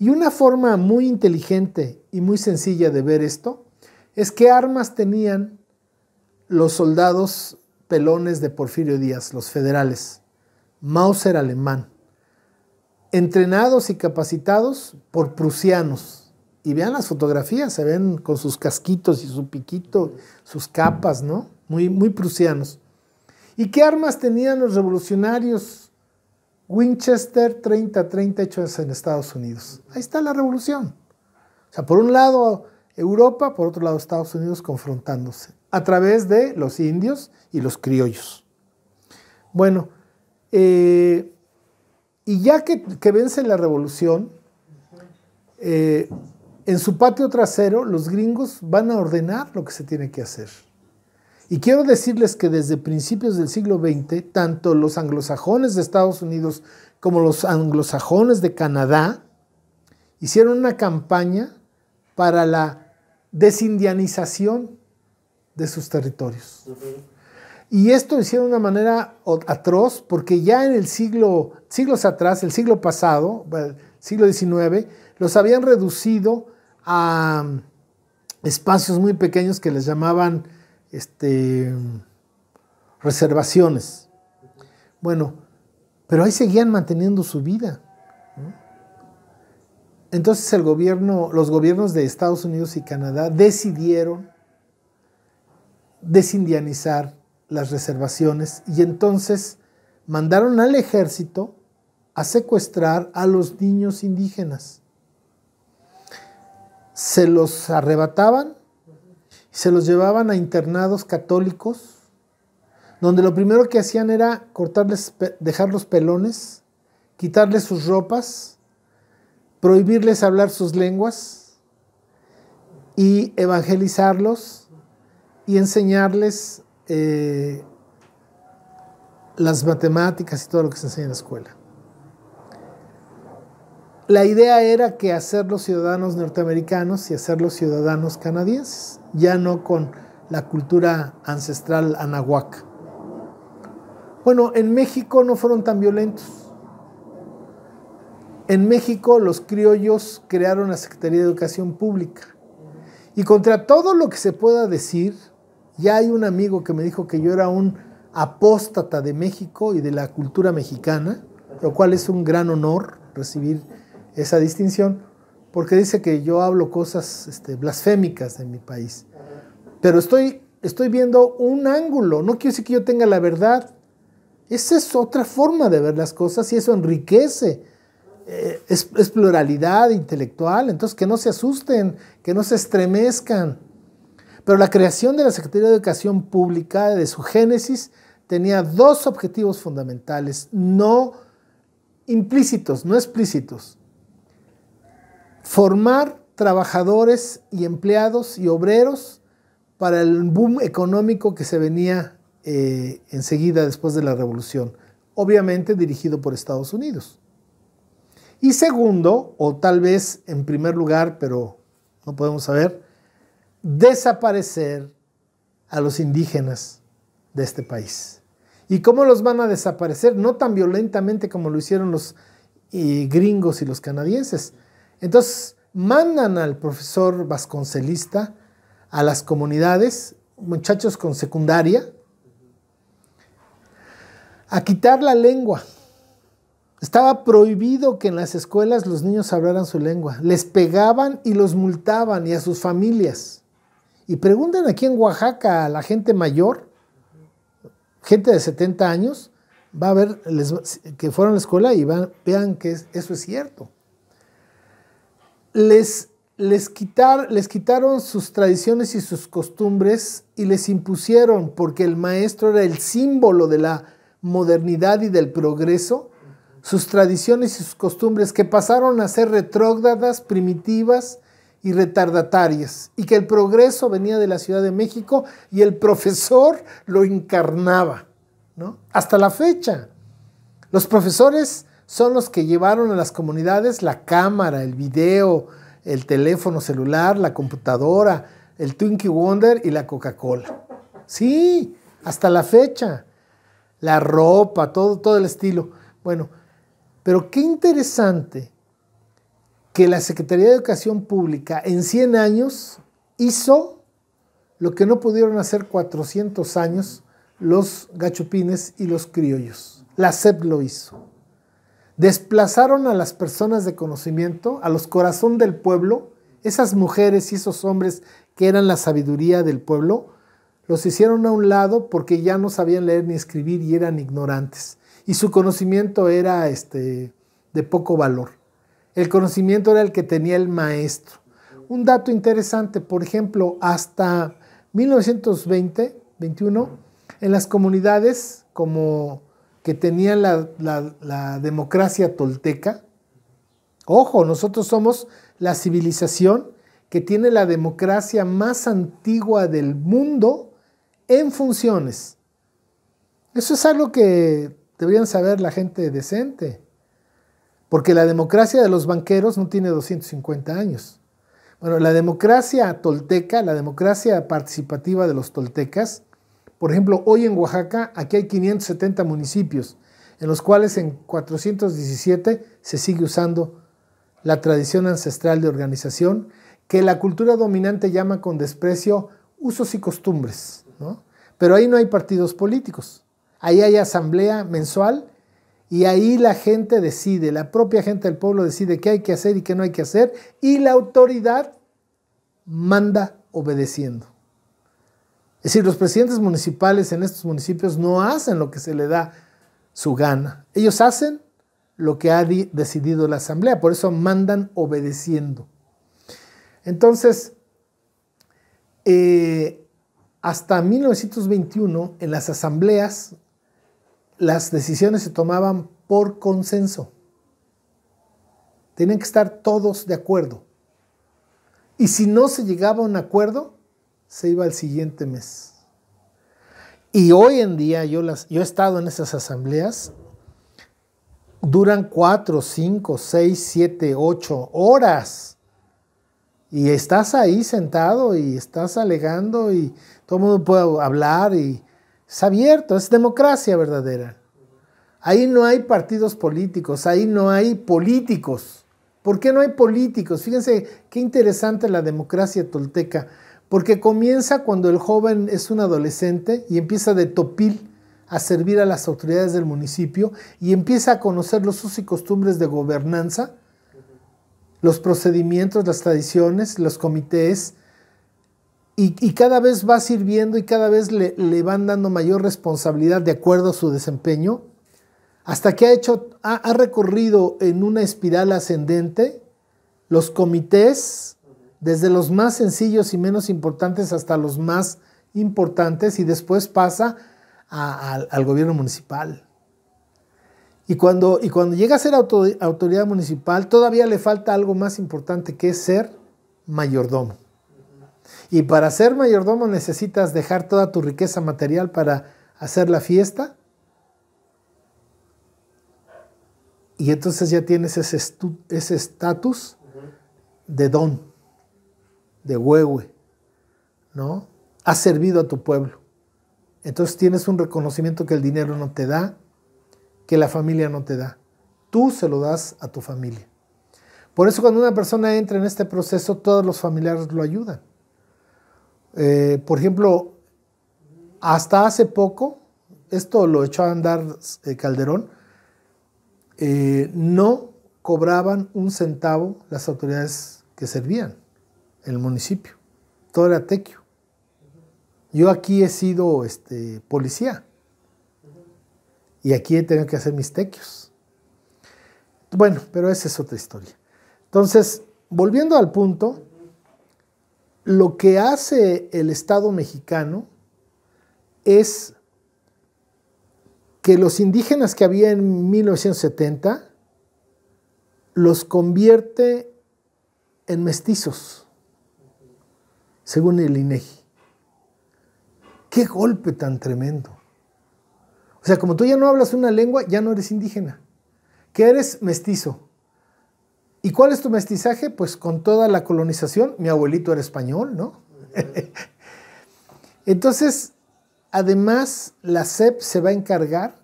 Y una forma muy inteligente y muy sencilla de ver esto es qué armas tenían los soldados pelones de Porfirio Díaz, los federales. Mauser alemán, entrenados y capacitados por prusianos. Y vean las fotografías, se ven con sus casquitos y su piquito, sus capas, ¿no? Muy, muy prusianos. ¿Y qué armas tenían los revolucionarios? Winchester 30-30 hechos en Estados Unidos. Ahí está la revolución. O sea, por un lado Europa, por otro lado Estados Unidos confrontándose a través de los indios y los criollos. Bueno, eh, y ya que, vence la revolución, eh, en su patio trasero los gringos van a ordenar lo que se tiene que hacer. Y quiero decirles que desde principios del siglo XX, tanto los anglosajones de Estados Unidos como los anglosajones de Canadá hicieron una campaña para la desindianización de sus territorios. Y esto hicieron de una manera atroz porque ya en el siglo, siglos atrás, el siglo pasado, el siglo XIX, los habían reducido a mm, espacios muy pequeños que les llamaban este, reservaciones. Bueno, pero ahí seguían manteniendo su vida. Entonces el gobierno, los gobiernos de Estados Unidos y Canadá decidieron desindianizar las reservaciones y entonces mandaron al ejército a secuestrar a los niños indígenas. Se los arrebataban, se los llevaban a internados católicos, donde lo primero que hacían era cortarles, dejar los pelones, quitarles sus ropas, prohibirles hablar sus lenguas y evangelizarlos y enseñarles eh, las matemáticas y todo lo que se enseña en la escuela. La idea era que hacerlos ciudadanos norteamericanos y hacerlos ciudadanos canadienses, ya no con la cultura ancestral anahuac. Bueno, en México no fueron tan violentos. En México los criollos crearon la Secretaría de Educación Pública. Y contra todo lo que se pueda decir, ya hay un amigo que me dijo que yo era un apóstata de México y de la cultura mexicana, lo cual es un gran honor recibir esa distinción, porque dice que yo hablo cosas este, blasfémicas en mi país. Pero estoy, estoy viendo un ángulo, no quiero decir que yo tenga la verdad. Esa es otra forma de ver las cosas y eso enriquece. Eh, es pluralidad intelectual, entonces que no se asusten, que no se estremezcan. Pero la creación de la Secretaría de Educación Pública de su génesis tenía dos objetivos fundamentales, no implícitos, no explícitos. Formar trabajadores y empleados y obreros para el boom económico que se venía eh, enseguida después de la revolución, obviamente dirigido por Estados Unidos. Y segundo, o tal vez en primer lugar, pero no podemos saber, desaparecer a los indígenas de este país. ¿Y cómo los van a desaparecer? No tan violentamente como lo hicieron los eh, gringos y los canadienses. Entonces, mandan al profesor vasconcelista a las comunidades, muchachos con secundaria, a quitar la lengua. Estaba prohibido que en las escuelas los niños hablaran su lengua. Les pegaban y los multaban y a sus familias. Y preguntan aquí en Oaxaca a la gente mayor, gente de 70 años, va a ver que fueron a la escuela y van, vean que eso es cierto. Les, les, quitar, les quitaron sus tradiciones y sus costumbres y les impusieron, porque el maestro era el símbolo de la modernidad y del progreso, sus tradiciones y sus costumbres que pasaron a ser retrógradas, primitivas, y retardatarias, y que el progreso venía de la Ciudad de México y el profesor lo encarnaba, ¿no? Hasta la fecha. Los profesores son los que llevaron a las comunidades la cámara, el video, el teléfono celular, la computadora, el Twinkie Wonder y la Coca-Cola. Sí, hasta la fecha. La ropa, todo, todo el estilo. Bueno, pero qué interesante que la Secretaría de Educación Pública en 100 años hizo lo que no pudieron hacer 400 años los gachupines y los criollos. La SEP lo hizo. Desplazaron a las personas de conocimiento, a los corazón del pueblo, esas mujeres y esos hombres que eran la sabiduría del pueblo, los hicieron a un lado porque ya no sabían leer ni escribir y eran ignorantes. Y su conocimiento era este, de poco valor. El conocimiento era el que tenía el maestro. Un dato interesante, por ejemplo, hasta 1920, 21, en las comunidades como que tenían la, la democracia tolteca, ojo, nosotros somos la civilización que tiene la democracia más antigua del mundo en funciones. Eso es algo que deberían saber la gente decente. Porque la democracia de los banqueros no tiene 250 años. Bueno, la democracia tolteca, la democracia participativa de los toltecas, por ejemplo, hoy en Oaxaca, aquí hay 570 municipios, en los cuales en 417 se sigue usando la tradición ancestral de organización, que la cultura dominante llama con desprecio usos y costumbres. Pero ahí no hay partidos políticos. Ahí hay asamblea mensual y ahí la gente decide, la propia gente del pueblo decide qué hay que hacer y qué no hay que hacer, y la autoridad manda obedeciendo. Es decir, los presidentes municipales en estos municipios no hacen lo que se le da su gana. Ellos hacen lo que ha decidido la asamblea, por eso mandan obedeciendo. Entonces, eh, hasta 1921 en las asambleas las decisiones se tomaban por consenso. Tenían que estar todos de acuerdo. Y si no se llegaba a un acuerdo, se iba al siguiente mes. Y hoy en día yo, las, yo he estado en esas asambleas, duran cuatro, cinco, seis, siete, ocho horas. Y estás ahí sentado y estás alegando y todo el mundo puede hablar y es abierto, es democracia verdadera. Ahí no hay partidos políticos, ahí no hay políticos. ¿Por qué no hay políticos? Fíjense qué interesante la democracia tolteca, porque comienza cuando el joven es un adolescente y empieza de topil a servir a las autoridades del municipio y empieza a conocer los usos y costumbres de gobernanza, los procedimientos, las tradiciones, los comités, y, cada vez va sirviendo y cada vez le, van dando mayor responsabilidad de acuerdo a su desempeño, hasta que ha, hecho, ha, recorrido en una espiral ascendente los comités, desde los más sencillos y menos importantes hasta los más importantes, y después pasa al gobierno municipal. Y cuando, y cuando llega a ser autoridad municipal, todavía le falta algo más importante que es ser mayordomo. Y para ser mayordomo necesitas dejar toda tu riqueza material para hacer la fiesta. Y entonces ya tienes ese estatus de don, de huehue, ¿no? Has servido a tu pueblo. Entonces tienes un reconocimiento que el dinero no te da, que la familia no te da. Tú se lo das a tu familia. Por eso cuando una persona entra en este proceso, todos los familiares lo ayudan. Eh, por ejemplo, hasta hace poco, esto lo echó a andar eh, Calderón, eh, no cobraban un centavo las autoridades que servían el municipio. Todo era tequio. Yo aquí he sido este, policía y aquí he tenido que hacer mis tequios. Bueno, pero esa es otra historia. Entonces, volviendo al punto, lo que hace el Estado mexicano es que los indígenas que había en 1970 los convierte en mestizos, según el INEGI. E ¡Qué golpe tan tremendo! O sea, como tú ya no hablas una lengua, ya no eres indígena. que eres? Mestizo. ¿Y cuál es tu mestizaje? Pues con toda la colonización, mi abuelito era español, ¿no? Entonces, además, la CEP se va a encargar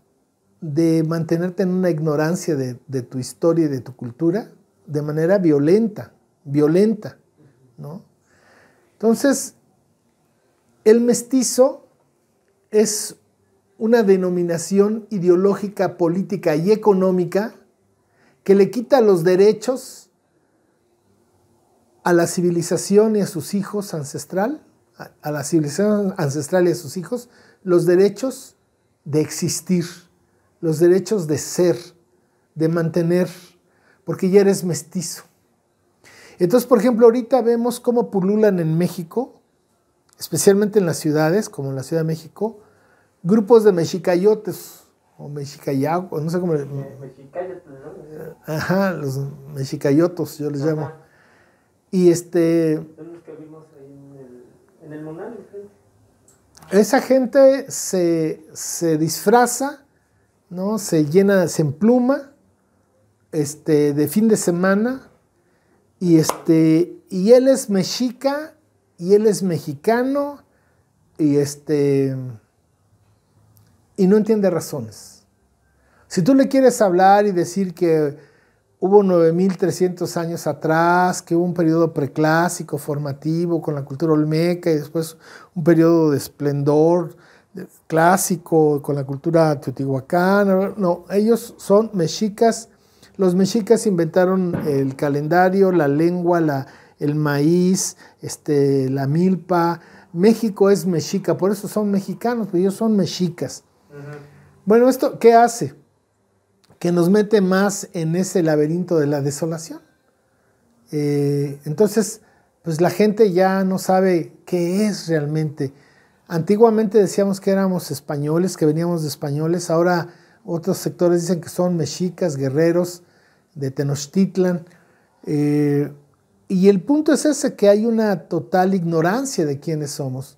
de mantenerte en una ignorancia de, de, tu historia y de tu cultura de manera violenta, violenta, ¿no? Entonces, el mestizo es una denominación ideológica, política y económica que le quita los derechos a la civilización y a sus hijos ancestral, a la civilización ancestral y a sus hijos, los derechos de existir, los derechos de ser, de mantener, porque ya eres mestizo. Entonces, por ejemplo, ahorita vemos cómo pululan en México, especialmente en las ciudades, como en la Ciudad de México, grupos de mexicayotes, o mexicayau, no sé cómo. Le... Eh, pues, Ajá, los mexicayotos, yo les llamo. Y este. Los que vimos ahí en el, en el Monal, Esa gente se, se disfraza, ¿no? Se llena, se empluma, este, de fin de semana, y este, y él es mexica, y él es mexicano, y este y no entiende razones. Si tú le quieres hablar y decir que hubo 9.300 años atrás, que hubo un periodo preclásico, formativo, con la cultura olmeca y después un periodo de esplendor clásico con la cultura teotihuacana. No, ellos son mexicas. Los mexicas inventaron el calendario, la lengua, el maíz, este, la milpa. México es mexica, por eso son mexicanos, pero pues ellos son mexicas. Bueno, ¿esto qué hace? Que nos mete más en ese laberinto de la desolación. Eh, entonces, pues la gente ya no sabe qué es realmente. Antiguamente decíamos que éramos españoles, que veníamos de españoles, ahora otros sectores dicen que son mexicas, guerreros de Tenochtitlan. Eh, y el punto es ese, que hay una total ignorancia de quiénes somos.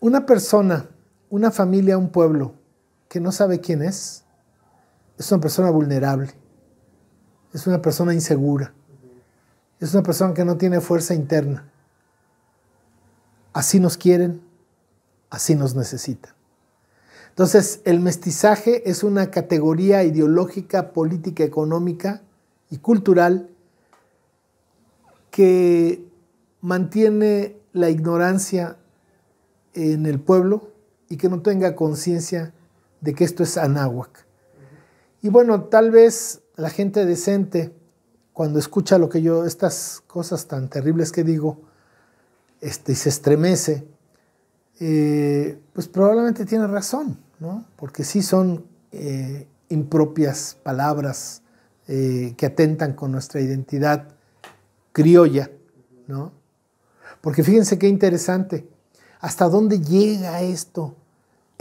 Una persona una familia, un pueblo que no sabe quién es, es una persona vulnerable, es una persona insegura, es una persona que no tiene fuerza interna. Así nos quieren, así nos necesitan. Entonces, el mestizaje es una categoría ideológica, política, económica y cultural que mantiene la ignorancia en el pueblo y que no tenga conciencia de que esto es anáhuac. Y bueno, tal vez la gente decente, cuando escucha lo que yo, estas cosas tan terribles que digo, este, y se estremece, eh, pues probablemente tiene razón, ¿no? Porque sí son eh, impropias palabras eh, que atentan con nuestra identidad criolla, ¿no? Porque fíjense qué interesante, hasta dónde llega esto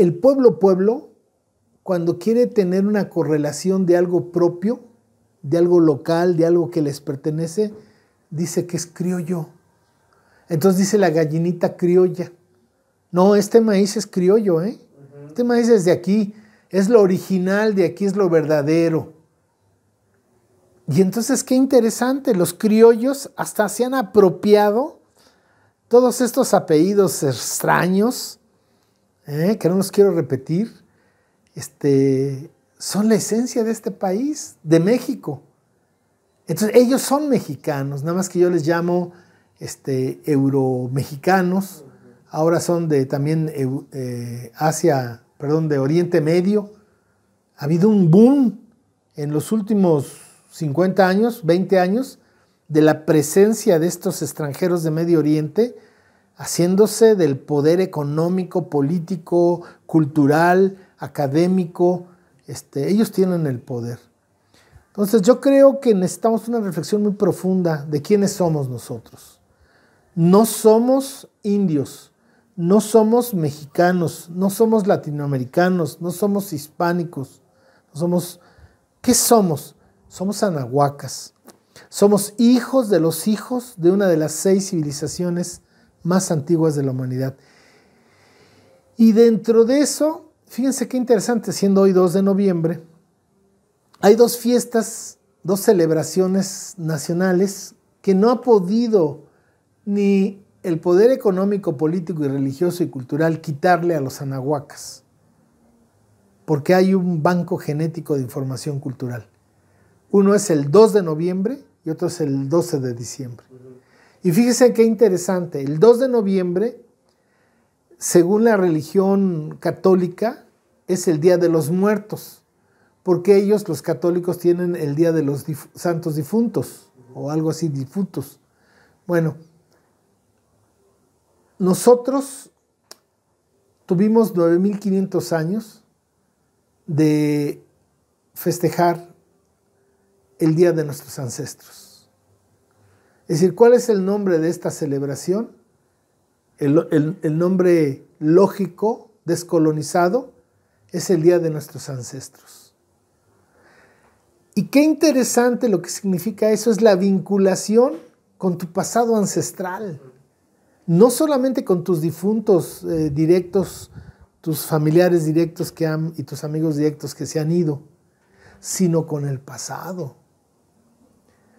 el pueblo pueblo, cuando quiere tener una correlación de algo propio, de algo local, de algo que les pertenece, dice que es criollo. Entonces dice la gallinita criolla. No, este maíz es criollo, ¿eh? Este maíz es de aquí, es lo original, de aquí es lo verdadero. Y entonces qué interesante, los criollos hasta se han apropiado todos estos apellidos extraños, ¿Eh? que no los quiero repetir, este, son la esencia de este país, de México. Entonces, ellos son mexicanos, nada más que yo les llamo este, euromexicanos. Ahora son de también eh, Asia, perdón, de Oriente Medio. Ha habido un boom en los últimos 50 años, 20 años, de la presencia de estos extranjeros de Medio Oriente haciéndose del poder económico, político, cultural, académico. Este, ellos tienen el poder. Entonces yo creo que necesitamos una reflexión muy profunda de quiénes somos nosotros. No somos indios, no somos mexicanos, no somos latinoamericanos, no somos hispánicos, no somos... ¿Qué somos? Somos anahuacas. Somos hijos de los hijos de una de las seis civilizaciones más antiguas de la humanidad. Y dentro de eso, fíjense qué interesante, siendo hoy 2 de noviembre, hay dos fiestas, dos celebraciones nacionales que no ha podido ni el poder económico, político y religioso y cultural quitarle a los anahuacas, porque hay un banco genético de información cultural. Uno es el 2 de noviembre y otro es el 12 de diciembre. Y fíjense qué interesante, el 2 de noviembre, según la religión católica, es el Día de los Muertos, porque ellos, los católicos, tienen el Día de los Santos Difuntos, o algo así, difuntos. Bueno, nosotros tuvimos 9.500 años de festejar el Día de nuestros ancestros. Es decir, ¿cuál es el nombre de esta celebración? El, nombre lógico, descolonizado, es el Día de nuestros Ancestros. Y qué interesante lo que significa eso es la vinculación con tu pasado ancestral, no solamente con tus difuntos eh, directos, tus familiares directos que y tus amigos directos que se han ido, sino con el pasado.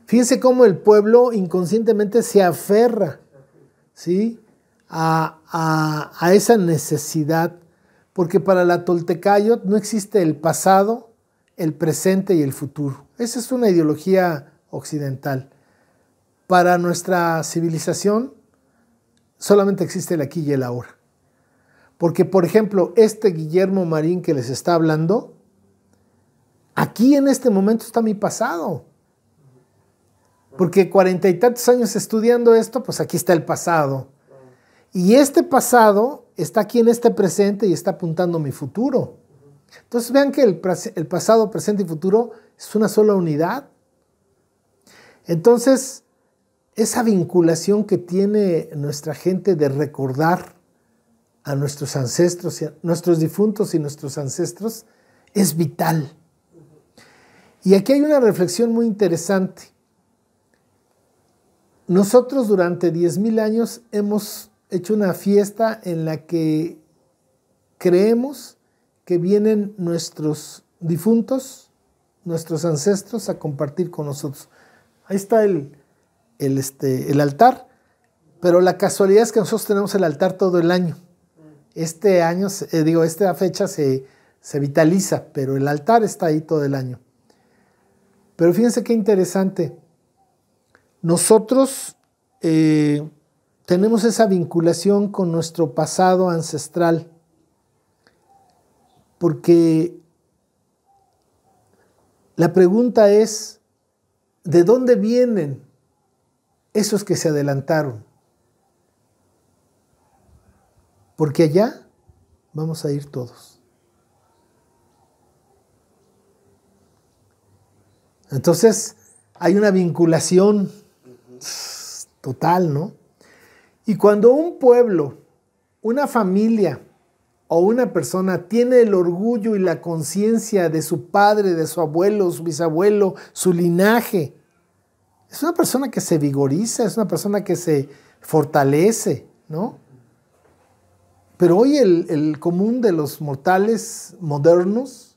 Fíjense cómo el pueblo inconscientemente se aferra ¿sí? a, a esa necesidad, porque para la Toltecayot no existe el pasado, el presente y el futuro. Esa es una ideología occidental. Para nuestra civilización solamente existe el aquí y el ahora. Porque, por ejemplo, este Guillermo Marín que les está hablando, aquí en este momento está mi pasado. Porque cuarenta y tantos años estudiando esto, pues aquí está el pasado. Y este pasado está aquí en este presente y está apuntando mi futuro. Entonces vean que el, pasado, presente y futuro es una sola unidad. Entonces, esa vinculación que tiene nuestra gente de recordar a nuestros ancestros, nuestros difuntos y nuestros ancestros, es vital. Y aquí hay una reflexión muy interesante. Nosotros durante 10.000 años hemos hecho una fiesta en la que creemos que vienen nuestros difuntos, nuestros ancestros a compartir con nosotros. Ahí está el, este, el altar, pero la casualidad es que nosotros tenemos el altar todo el año. Este año, eh, digo, esta fecha se, se vitaliza, pero el altar está ahí todo el año. Pero fíjense qué interesante. Nosotros eh, tenemos esa vinculación con nuestro pasado ancestral, porque la pregunta es, ¿de dónde vienen esos que se adelantaron? Porque allá vamos a ir todos. Entonces, hay una vinculación total, ¿no? Y cuando un pueblo, una familia o una persona tiene el orgullo y la conciencia de su padre, de su abuelo, su bisabuelo, su linaje, es una persona que se vigoriza, es una persona que se fortalece, ¿no? Pero hoy el, común de los mortales modernos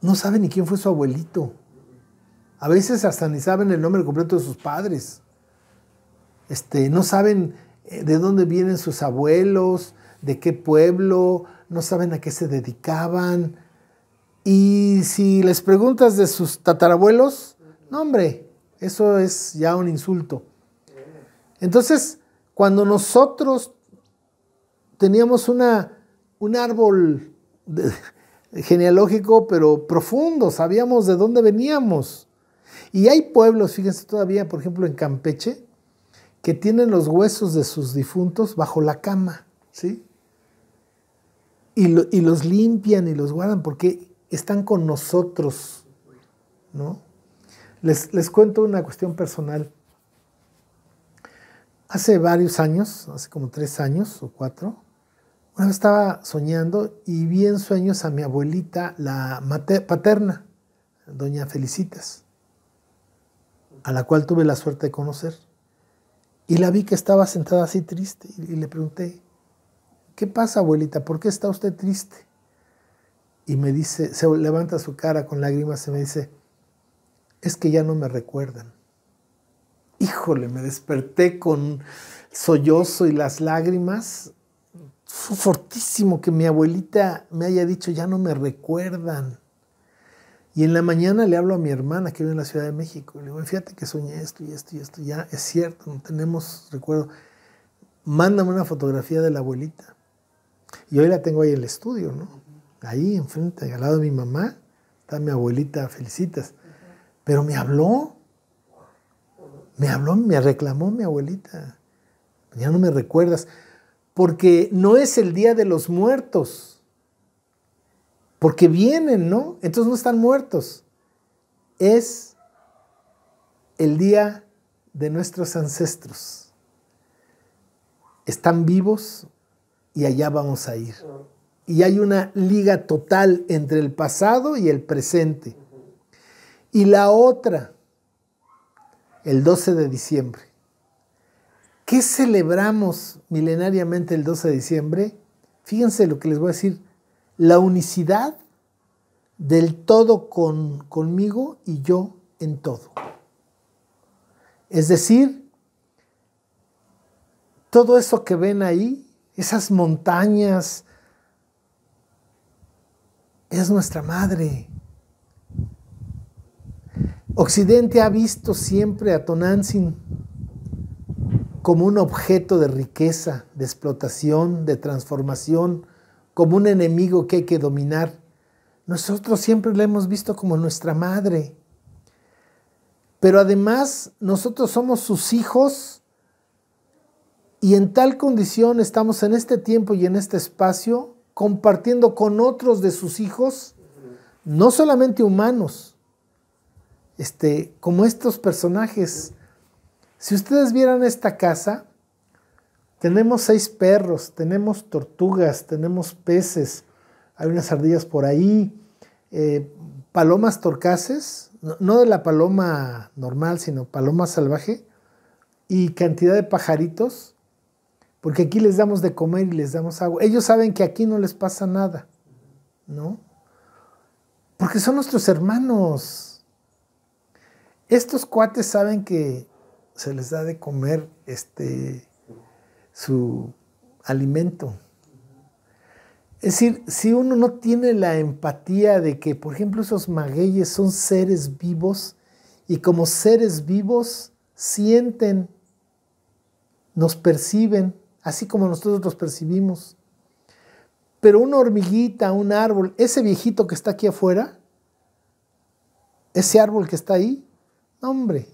no sabe ni quién fue su abuelito. A veces hasta ni saben el nombre completo de sus padres. Este, no saben eh, de dónde vienen sus abuelos, de qué pueblo, no saben a qué se dedicaban. Y si les preguntas de sus tatarabuelos, no hombre, eso es ya un insulto. Entonces, cuando nosotros teníamos un árbol genealógico, pero profundo, sabíamos de dónde veníamos. Y hay pueblos, fíjense todavía, por ejemplo, en Campeche, que tienen los huesos de sus difuntos bajo la cama, ¿sí? Y, los limpian y los guardan porque están con nosotros, ¿no? Les, les cuento una cuestión personal. Hace varios años, hace como tres años o cuatro, una vez estaba soñando y vi en sueños a mi abuelita, la paterna, doña Felicitas a la cual tuve la suerte de conocer. Y la vi que estaba sentada así triste y le pregunté, ¿qué pasa abuelita? ¿Por qué está usted triste? Y me dice, se levanta su cara con lágrimas y me dice, es que ya no me recuerdan. Híjole, me desperté con sollozo y las lágrimas. Fue fortísimo que mi abuelita me haya dicho, ya no me recuerdan. Y en la mañana le hablo a mi hermana que vive en la Ciudad de México. Le digo, fíjate que soñé esto y esto y esto. Ya es cierto, no tenemos recuerdo. Mándame una fotografía de la abuelita. Y hoy la tengo ahí en el estudio, ¿no? Ahí enfrente, al lado de mi mamá, está mi abuelita, felicitas. Pero me habló. Me habló, me reclamó mi abuelita. Ya no me recuerdas. Porque no es el día de los muertos porque vienen, ¿no? Entonces no están muertos. Es el día de nuestros ancestros. Están vivos y allá vamos a ir. Y hay una liga total entre el pasado y el presente. Y la otra, el 12 de diciembre. ¿Qué celebramos milenariamente el 12 de diciembre? Fíjense lo que les voy a decir la unicidad del todo conmigo y yo en todo. Es decir, todo eso que ven ahí, esas montañas, es nuestra madre. Occidente ha visto siempre a Tonantzin como un objeto de riqueza, de explotación, de transformación, como un enemigo que hay que dominar. Nosotros siempre la hemos visto como nuestra madre. Pero además nosotros somos sus hijos y en tal condición estamos en este tiempo y en este espacio compartiendo con otros de sus hijos, no solamente humanos, este, como estos personajes. Si ustedes vieran esta casa, tenemos seis perros, tenemos tortugas, tenemos peces, hay unas ardillas por ahí, eh, palomas torcaces, no, no, de la paloma normal, sino paloma salvaje, y cantidad de pajaritos, porque aquí les damos de comer y les damos agua. Ellos saben que aquí no les pasa nada, ¿no? Porque son nuestros hermanos. Estos cuates saben que se les da de comer este, su alimento. Es decir, si uno no tiene la empatía de que, por ejemplo, esos magueyes son seres vivos y como seres vivos sienten, nos perciben, así como nosotros los percibimos. Pero una hormiguita, un árbol, ese viejito que está aquí afuera, ese árbol que está ahí, hombre,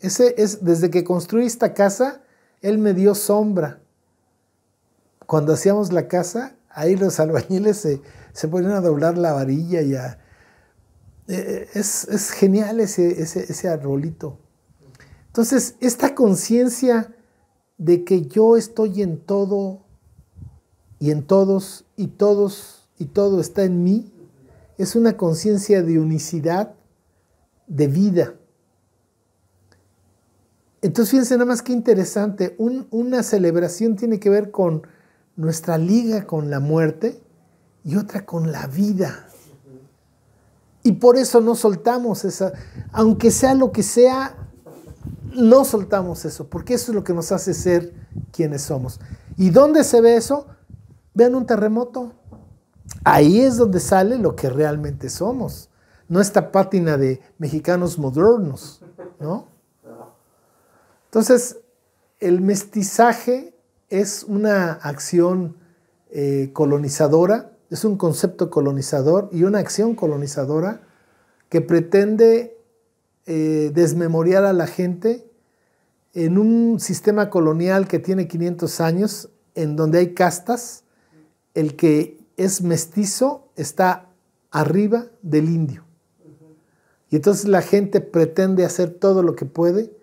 ese es desde que construí esta casa, él me dio sombra. Cuando hacíamos la casa, ahí los albañiles se, se ponían a doblar la varilla y eh, eh, es, genial ese, ese, ese Entonces, esta conciencia de que yo estoy en todo y en todos y todos y todo está en mí, es una conciencia de unicidad de vida. Entonces fíjense nada más qué interesante, una celebración tiene que ver con nuestra liga con la muerte y otra con la vida. Y por eso no soltamos esa, aunque sea lo que sea, no soltamos eso, porque eso es lo que nos hace ser quienes somos. ¿Y dónde se ve eso? Vean un terremoto. Ahí es donde sale lo que realmente somos, no esta pátina de mexicanos modernos, ¿no? Entonces, el mestizaje es una acción eh, colonizadora, es un concepto colonizador y una acción colonizadora que pretende eh, desmemoriar a la gente en un sistema colonial que tiene 500 años, en donde hay castas, el que es mestizo está arriba del indio. Y entonces la gente pretende hacer todo lo que puede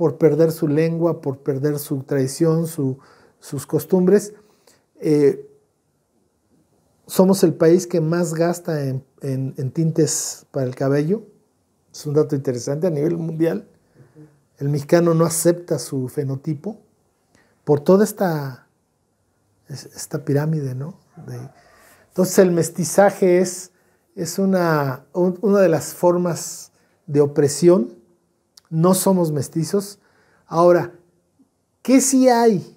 por perder su lengua, por perder su tradición, sus costumbres. Eh, somos el país que más gasta en, tintes para el cabello. Es un dato interesante a nivel mundial. El mexicano no acepta su fenotipo por toda esta, esta pirámide, entonces el mestizaje es, es una, una de las formas de opresión no somos mestizos. Ahora, ¿qué si hay?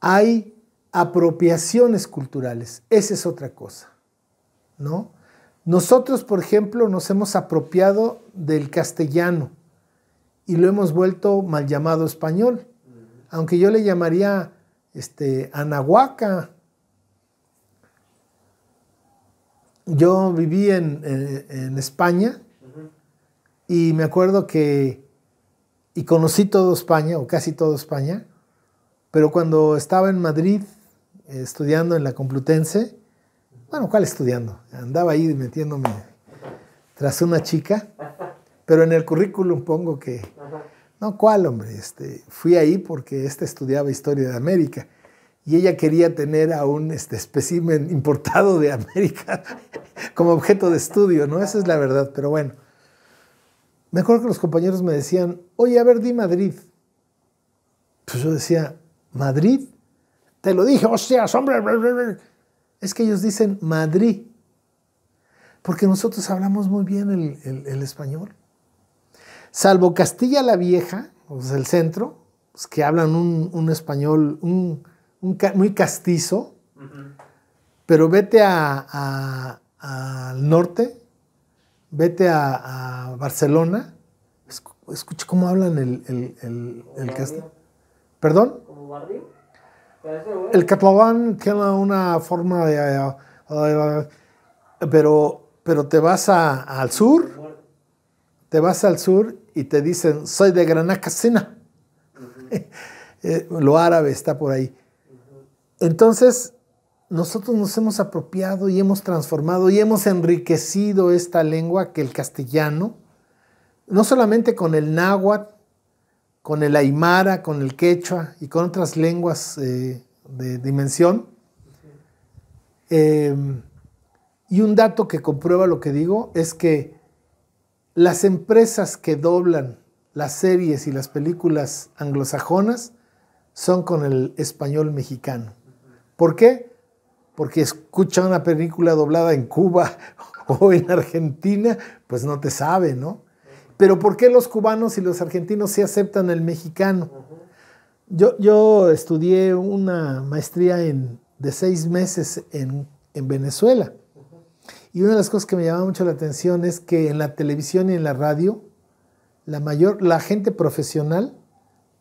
Hay apropiaciones culturales, esa es otra cosa, ¿no? Nosotros, por ejemplo, nos hemos apropiado del castellano y lo hemos vuelto mal llamado español, aunque yo le llamaría este, anahuaca. Yo viví en eh, España y me acuerdo que, y conocí todo España, o casi todo España, pero cuando estaba en Madrid eh, estudiando en la Complutense, bueno, ¿cuál estudiando? Andaba ahí metiéndome tras una chica, pero en el currículum pongo que, no, ¿cuál hombre? Este, fui ahí porque esta estudiaba historia de América y ella quería tener a un este, espécimen importado de América como objeto de estudio, ¿no? Esa es la verdad, pero bueno. Me acuerdo que los compañeros me decían, oye, a ver, di Madrid. Pues yo decía, ¿Madrid? Te lo dije, hostias, hombre. Es que ellos dicen Madrid. Porque nosotros hablamos muy bien el, español. Salvo Castilla la Vieja, sea, el centro, pues, que hablan un, español muy castizo. Pero vete al norte vete a, Barcelona, escucha cómo hablan el, el, el, el ¿Perdón? El catalán tiene una forma de... Pero, pero te vas al sur, te vas al sur y te dicen, soy de Granada eh, Lo árabe está por ahí. Entonces, nosotros nos hemos apropiado y hemos transformado y hemos enriquecido esta lengua que el castellano, no solamente con el náhuatl, con el aymara, con el quechua y con otras lenguas eh, de dimensión. Eh, y un dato que comprueba lo que digo es que las empresas que doblan las series y las películas anglosajonas son con el español mexicano. ¿Por qué? porque escucha una película doblada en Cuba o en Argentina, pues no te sabe, ¿no? Pero ¿por qué los cubanos y los argentinos sí aceptan el mexicano? Yo, yo estudié una maestría en, de seis meses en, Venezuela. Y una de las cosas que me llamaba mucho la atención es que en la televisión y en la radio, la mayor, la gente profesional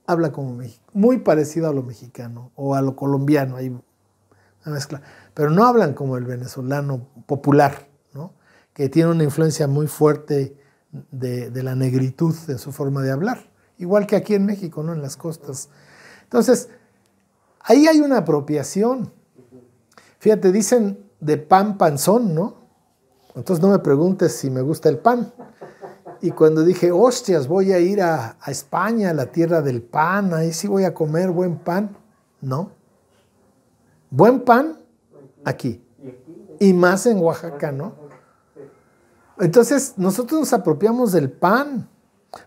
habla como México, muy parecido a lo mexicano o a lo colombiano, hay una mezcla pero no hablan como el venezolano popular, ¿no? que tiene una influencia muy fuerte de, la negritud en su forma de hablar, igual que aquí en México, ¿no? en las costas. Entonces, ahí hay una apropiación. Fíjate, dicen de pan panzón, ¿no? Entonces no me preguntes si me gusta el pan. Y cuando dije, hostias, voy a ir a, a España, a la tierra del pan, ahí sí voy a comer buen pan, ¿no? Buen pan aquí. Y más en Oaxaca, ¿no? Entonces, nosotros nos apropiamos del pan,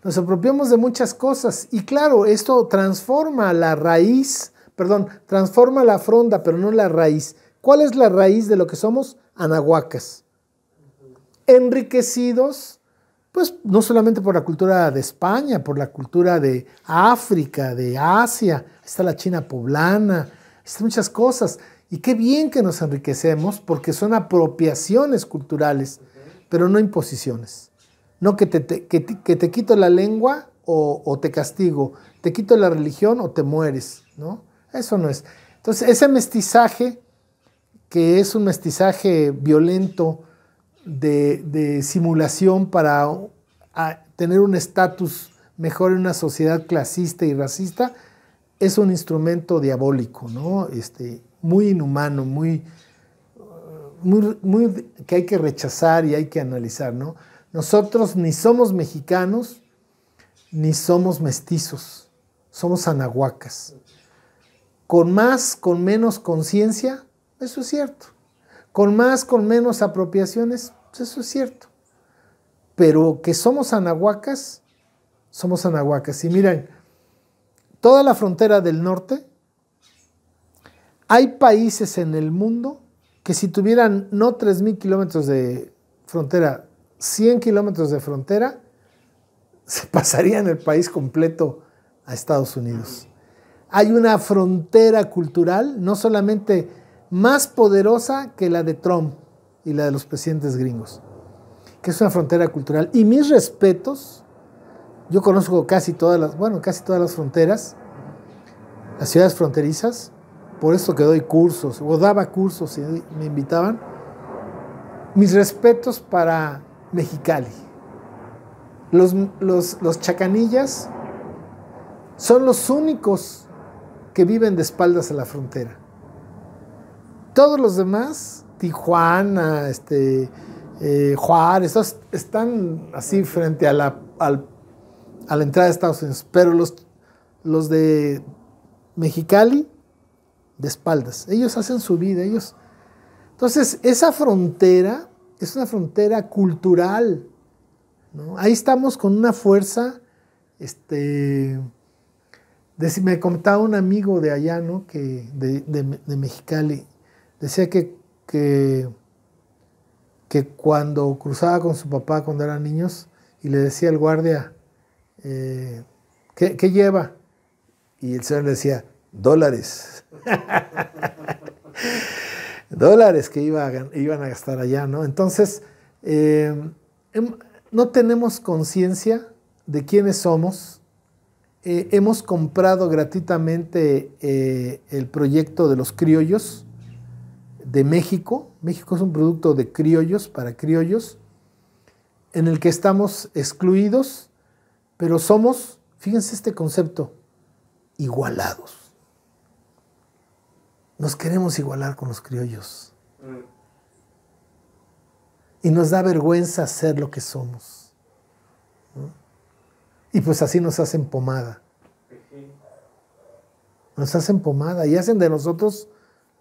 nos apropiamos de muchas cosas. Y claro, esto transforma la raíz, perdón, transforma la fronda, pero no la raíz. ¿Cuál es la raíz de lo que somos? Anahuacas. Enriquecidos, pues no solamente por la cultura de España, por la cultura de África, de Asia, está la China poblana, están muchas cosas. Y qué bien que nos enriquecemos porque son apropiaciones culturales, pero no imposiciones. No que te, que quito la lengua o, te castigo, te quito la religión o te mueres, ¿no? Eso no es. Entonces, ese mestizaje, que es un mestizaje violento de, simulación para tener un estatus mejor en una sociedad clasista y racista, es un instrumento diabólico, ¿no? Este, muy inhumano, muy, muy, que hay que rechazar y hay que analizar, ¿no? Nosotros ni somos mexicanos ni somos mestizos, somos anahuacas. Con más, con menos conciencia, eso es cierto. Con más, con menos apropiaciones, eso es cierto. Pero que somos anahuacas, somos anahuacas. Y miren, toda la frontera del norte hay países en el mundo que si tuvieran no 3.000 kilómetros de frontera, 100 kilómetros de frontera, se pasarían el país completo a Estados Unidos. Hay una frontera cultural, no solamente más poderosa que la de Trump y la de los presidentes gringos, que es una frontera cultural. Y mis respetos, yo conozco casi todas las, bueno, casi todas las fronteras, las ciudades fronterizas, por eso que doy cursos, o daba cursos y me invitaban. Mis respetos para Mexicali. Los, chacanillas son los únicos que viven de espaldas a la frontera. Todos los demás, Tijuana, este, eh, Juárez, están así frente a la, a la entrada de Estados Unidos. Pero los, los de Mexicali de espaldas. Ellos hacen su vida, ellos... Entonces, esa frontera es una frontera cultural. ¿no? Ahí estamos con una fuerza, este... me contaba un amigo de allá, ¿no? Que, de, de, Mexicali, decía que, que, que, cuando cruzaba con su papá cuando eran niños y le decía al guardia, eh, ¿qué, ¿qué lleva? Y el señor le decía, dólares. dólares que iban a gastar allá, ¿no? Entonces, eh, no tenemos conciencia de quiénes somos. Eh, hemos comprado gratuitamente eh, el proyecto de los criollos de México. México es un producto de criollos para criollos, en el que estamos excluidos, pero somos, fíjense este concepto, igualados nos queremos igualar con los criollos. Mm. Y nos da vergüenza ser lo que somos. Y pues así nos hacen pomada. Nos hacen pomada y hacen de nosotros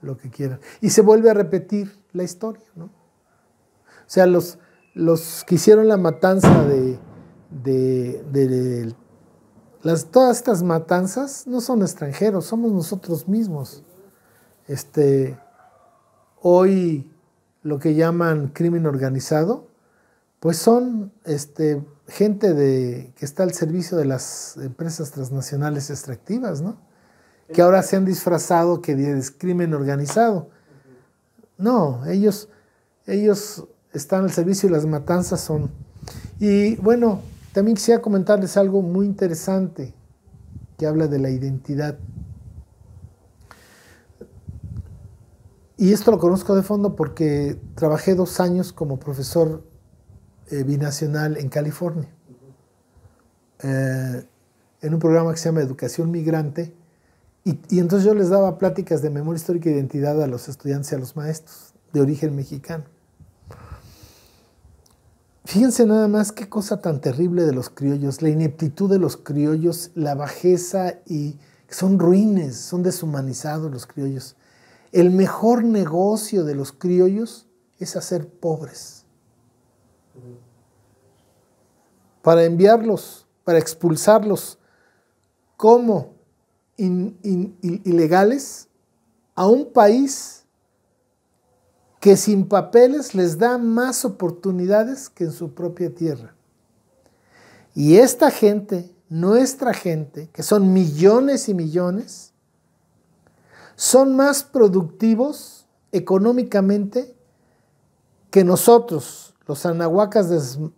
lo que quieran. Y se vuelve a repetir la historia. ¿no? O sea, los, los que hicieron la matanza de, de las, todas estas matanzas no son extranjeros, somos nosotros mismos este, hoy lo que llaman crimen organizado, pues son este, gente de, que está al servicio de las empresas transnacionales extractivas, ¿no? Que ahora se han disfrazado que es crimen organizado. No, ellos, ellos están al servicio y las matanzas son. Y bueno, también quisiera comentarles algo muy interesante que habla de la identidad Y esto lo conozco de fondo porque trabajé dos años como profesor eh, binacional en California, eh, en un programa que se llama Educación Migrante. Y, y, entonces yo les daba pláticas de memoria histórica e identidad a los estudiantes y a los maestros de origen mexicano. Fíjense nada más qué cosa tan terrible de los criollos, la ineptitud de los criollos, la bajeza y son ruines, son deshumanizados los criollos. El mejor negocio de los criollos es hacer pobres. Para enviarlos, para expulsarlos como ilegales a un país que sin papeles les da más oportunidades que en su propia tierra. Y esta gente, nuestra gente, que son millones y millones, son más productivos económicamente que nosotros, los anahuacas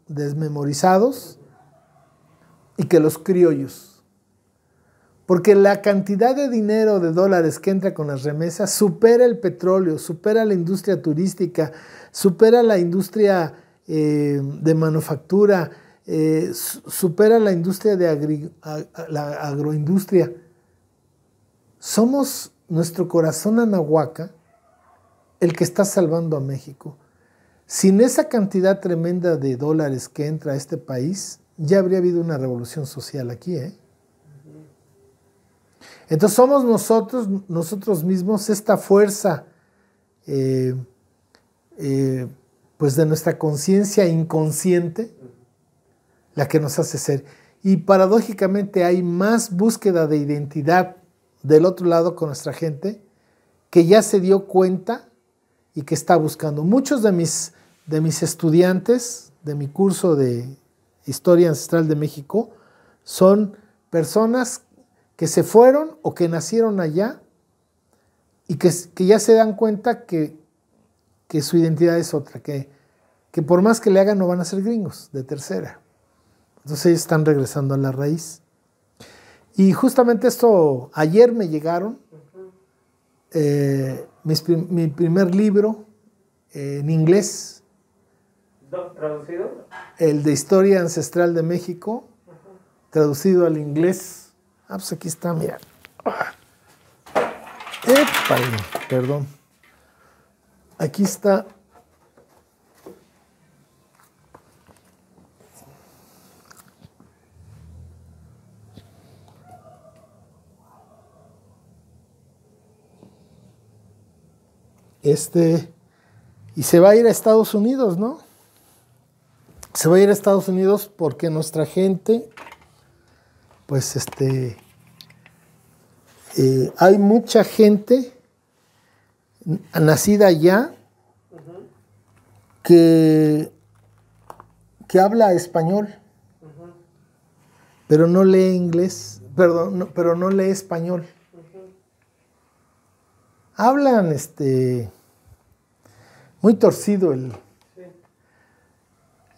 desmemorizados y que los criollos. Porque la cantidad de dinero, de dólares que entra con las remesas, supera el petróleo, supera la industria turística, supera la industria eh, de manufactura, eh, supera la industria de la agroindustria. Somos nuestro corazón anahuaca el que está salvando a México. Sin esa cantidad tremenda de dólares que entra a este país, ya habría habido una revolución social aquí. ¿eh? Entonces somos nosotros, nosotros mismos, esta fuerza eh, eh, pues de nuestra conciencia inconsciente, la que nos hace ser. Y paradójicamente hay más búsqueda de identidad del otro lado con nuestra gente que ya se dio cuenta y que está buscando. Muchos de mis, de mis estudiantes de mi curso de Historia Ancestral de México son personas que se fueron o que nacieron allá y que, que ya se dan cuenta que, que su identidad es otra, que, que por más que le hagan no van a ser gringos de tercera. Entonces ellos están regresando a la raíz. Y justamente esto, ayer me llegaron eh, mi primer libro eh, en inglés. ¿Traducido? El de Historia Ancestral de México, traducido al inglés. Ah, pues aquí está, mira. perdón. Aquí está Este, y se va a ir a Estados Unidos, ¿no? Se va a ir a Estados Unidos porque nuestra gente, pues este, eh, hay mucha gente nacida allá que, habla español, pero no lee inglés, perdón, pero no lee español. Hablan este muy torcido el,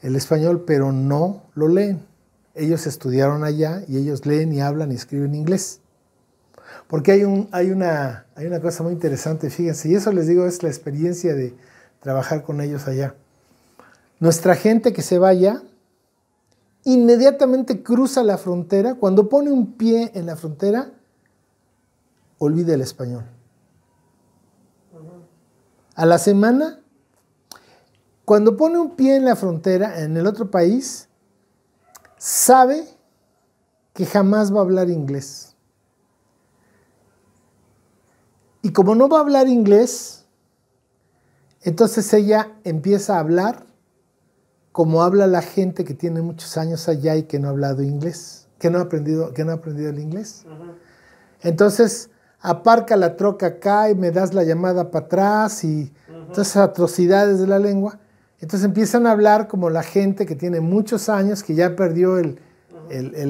el español, pero no lo leen. Ellos estudiaron allá y ellos leen y hablan y escriben inglés. Porque hay, un, hay, una, hay una cosa muy interesante, fíjense, y eso les digo es la experiencia de trabajar con ellos allá. Nuestra gente que se va allá inmediatamente cruza la frontera. Cuando pone un pie en la frontera, olvida el español. A la semana cuando pone un pie en la frontera, en el otro país, sabe que jamás va a hablar inglés. Y como no va a hablar inglés, entonces ella empieza a hablar como habla la gente que tiene muchos años allá y que no ha hablado inglés, que no ha aprendido, que no ha aprendido el inglés. Entonces, aparca la troca acá y me das la llamada para atrás y todas esas atrocidades de la lengua. Entonces empiezan a hablar como la gente que tiene muchos años, que ya perdió el,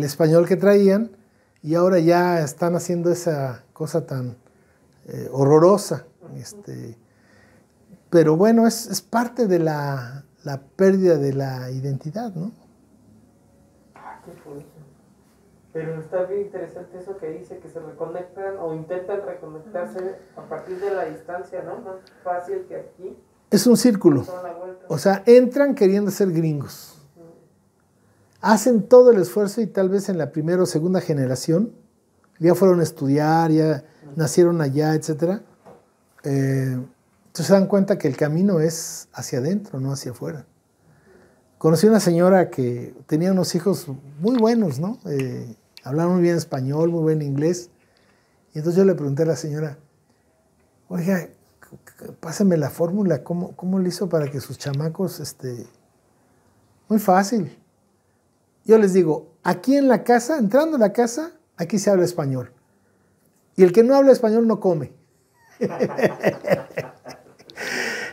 español que traían y ahora ya están haciendo esa cosa tan eh, horrorosa. Este, pero bueno, es, parte de la, pérdida de la identidad, ¿no? Ah, qué pero está bien interesante eso que dice, que se reconectan o intentan reconectarse a partir de la distancia, ¿no? Más fácil que aquí. Es un círculo. O sea, entran queriendo ser gringos. Hacen todo el esfuerzo y tal vez en la primera o segunda generación ya fueron a estudiar, ya nacieron allá, etc. Eh, entonces se dan cuenta que el camino es hacia adentro, no hacia afuera. Conocí una señora que tenía unos hijos muy buenos, ¿no? Eh, muy bien español, muy buen inglés. Y entonces yo le pregunté a la señora, oiga, pásame la fórmula, ¿cómo, cómo le hizo para que sus chamacos, este, muy fácil. Yo les digo, aquí en la casa, entrando a la casa, aquí se habla español. Y el que no habla español no come.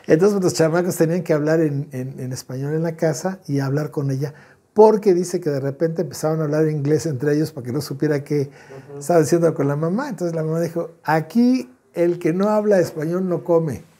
Entonces los chamacos tenían que hablar en, español en la casa y hablar con ella, porque dice que de repente empezaban a hablar inglés entre ellos para que no supiera qué estaba diciendo con la mamá. Entonces la mamá dijo, aquí el que no habla español no come.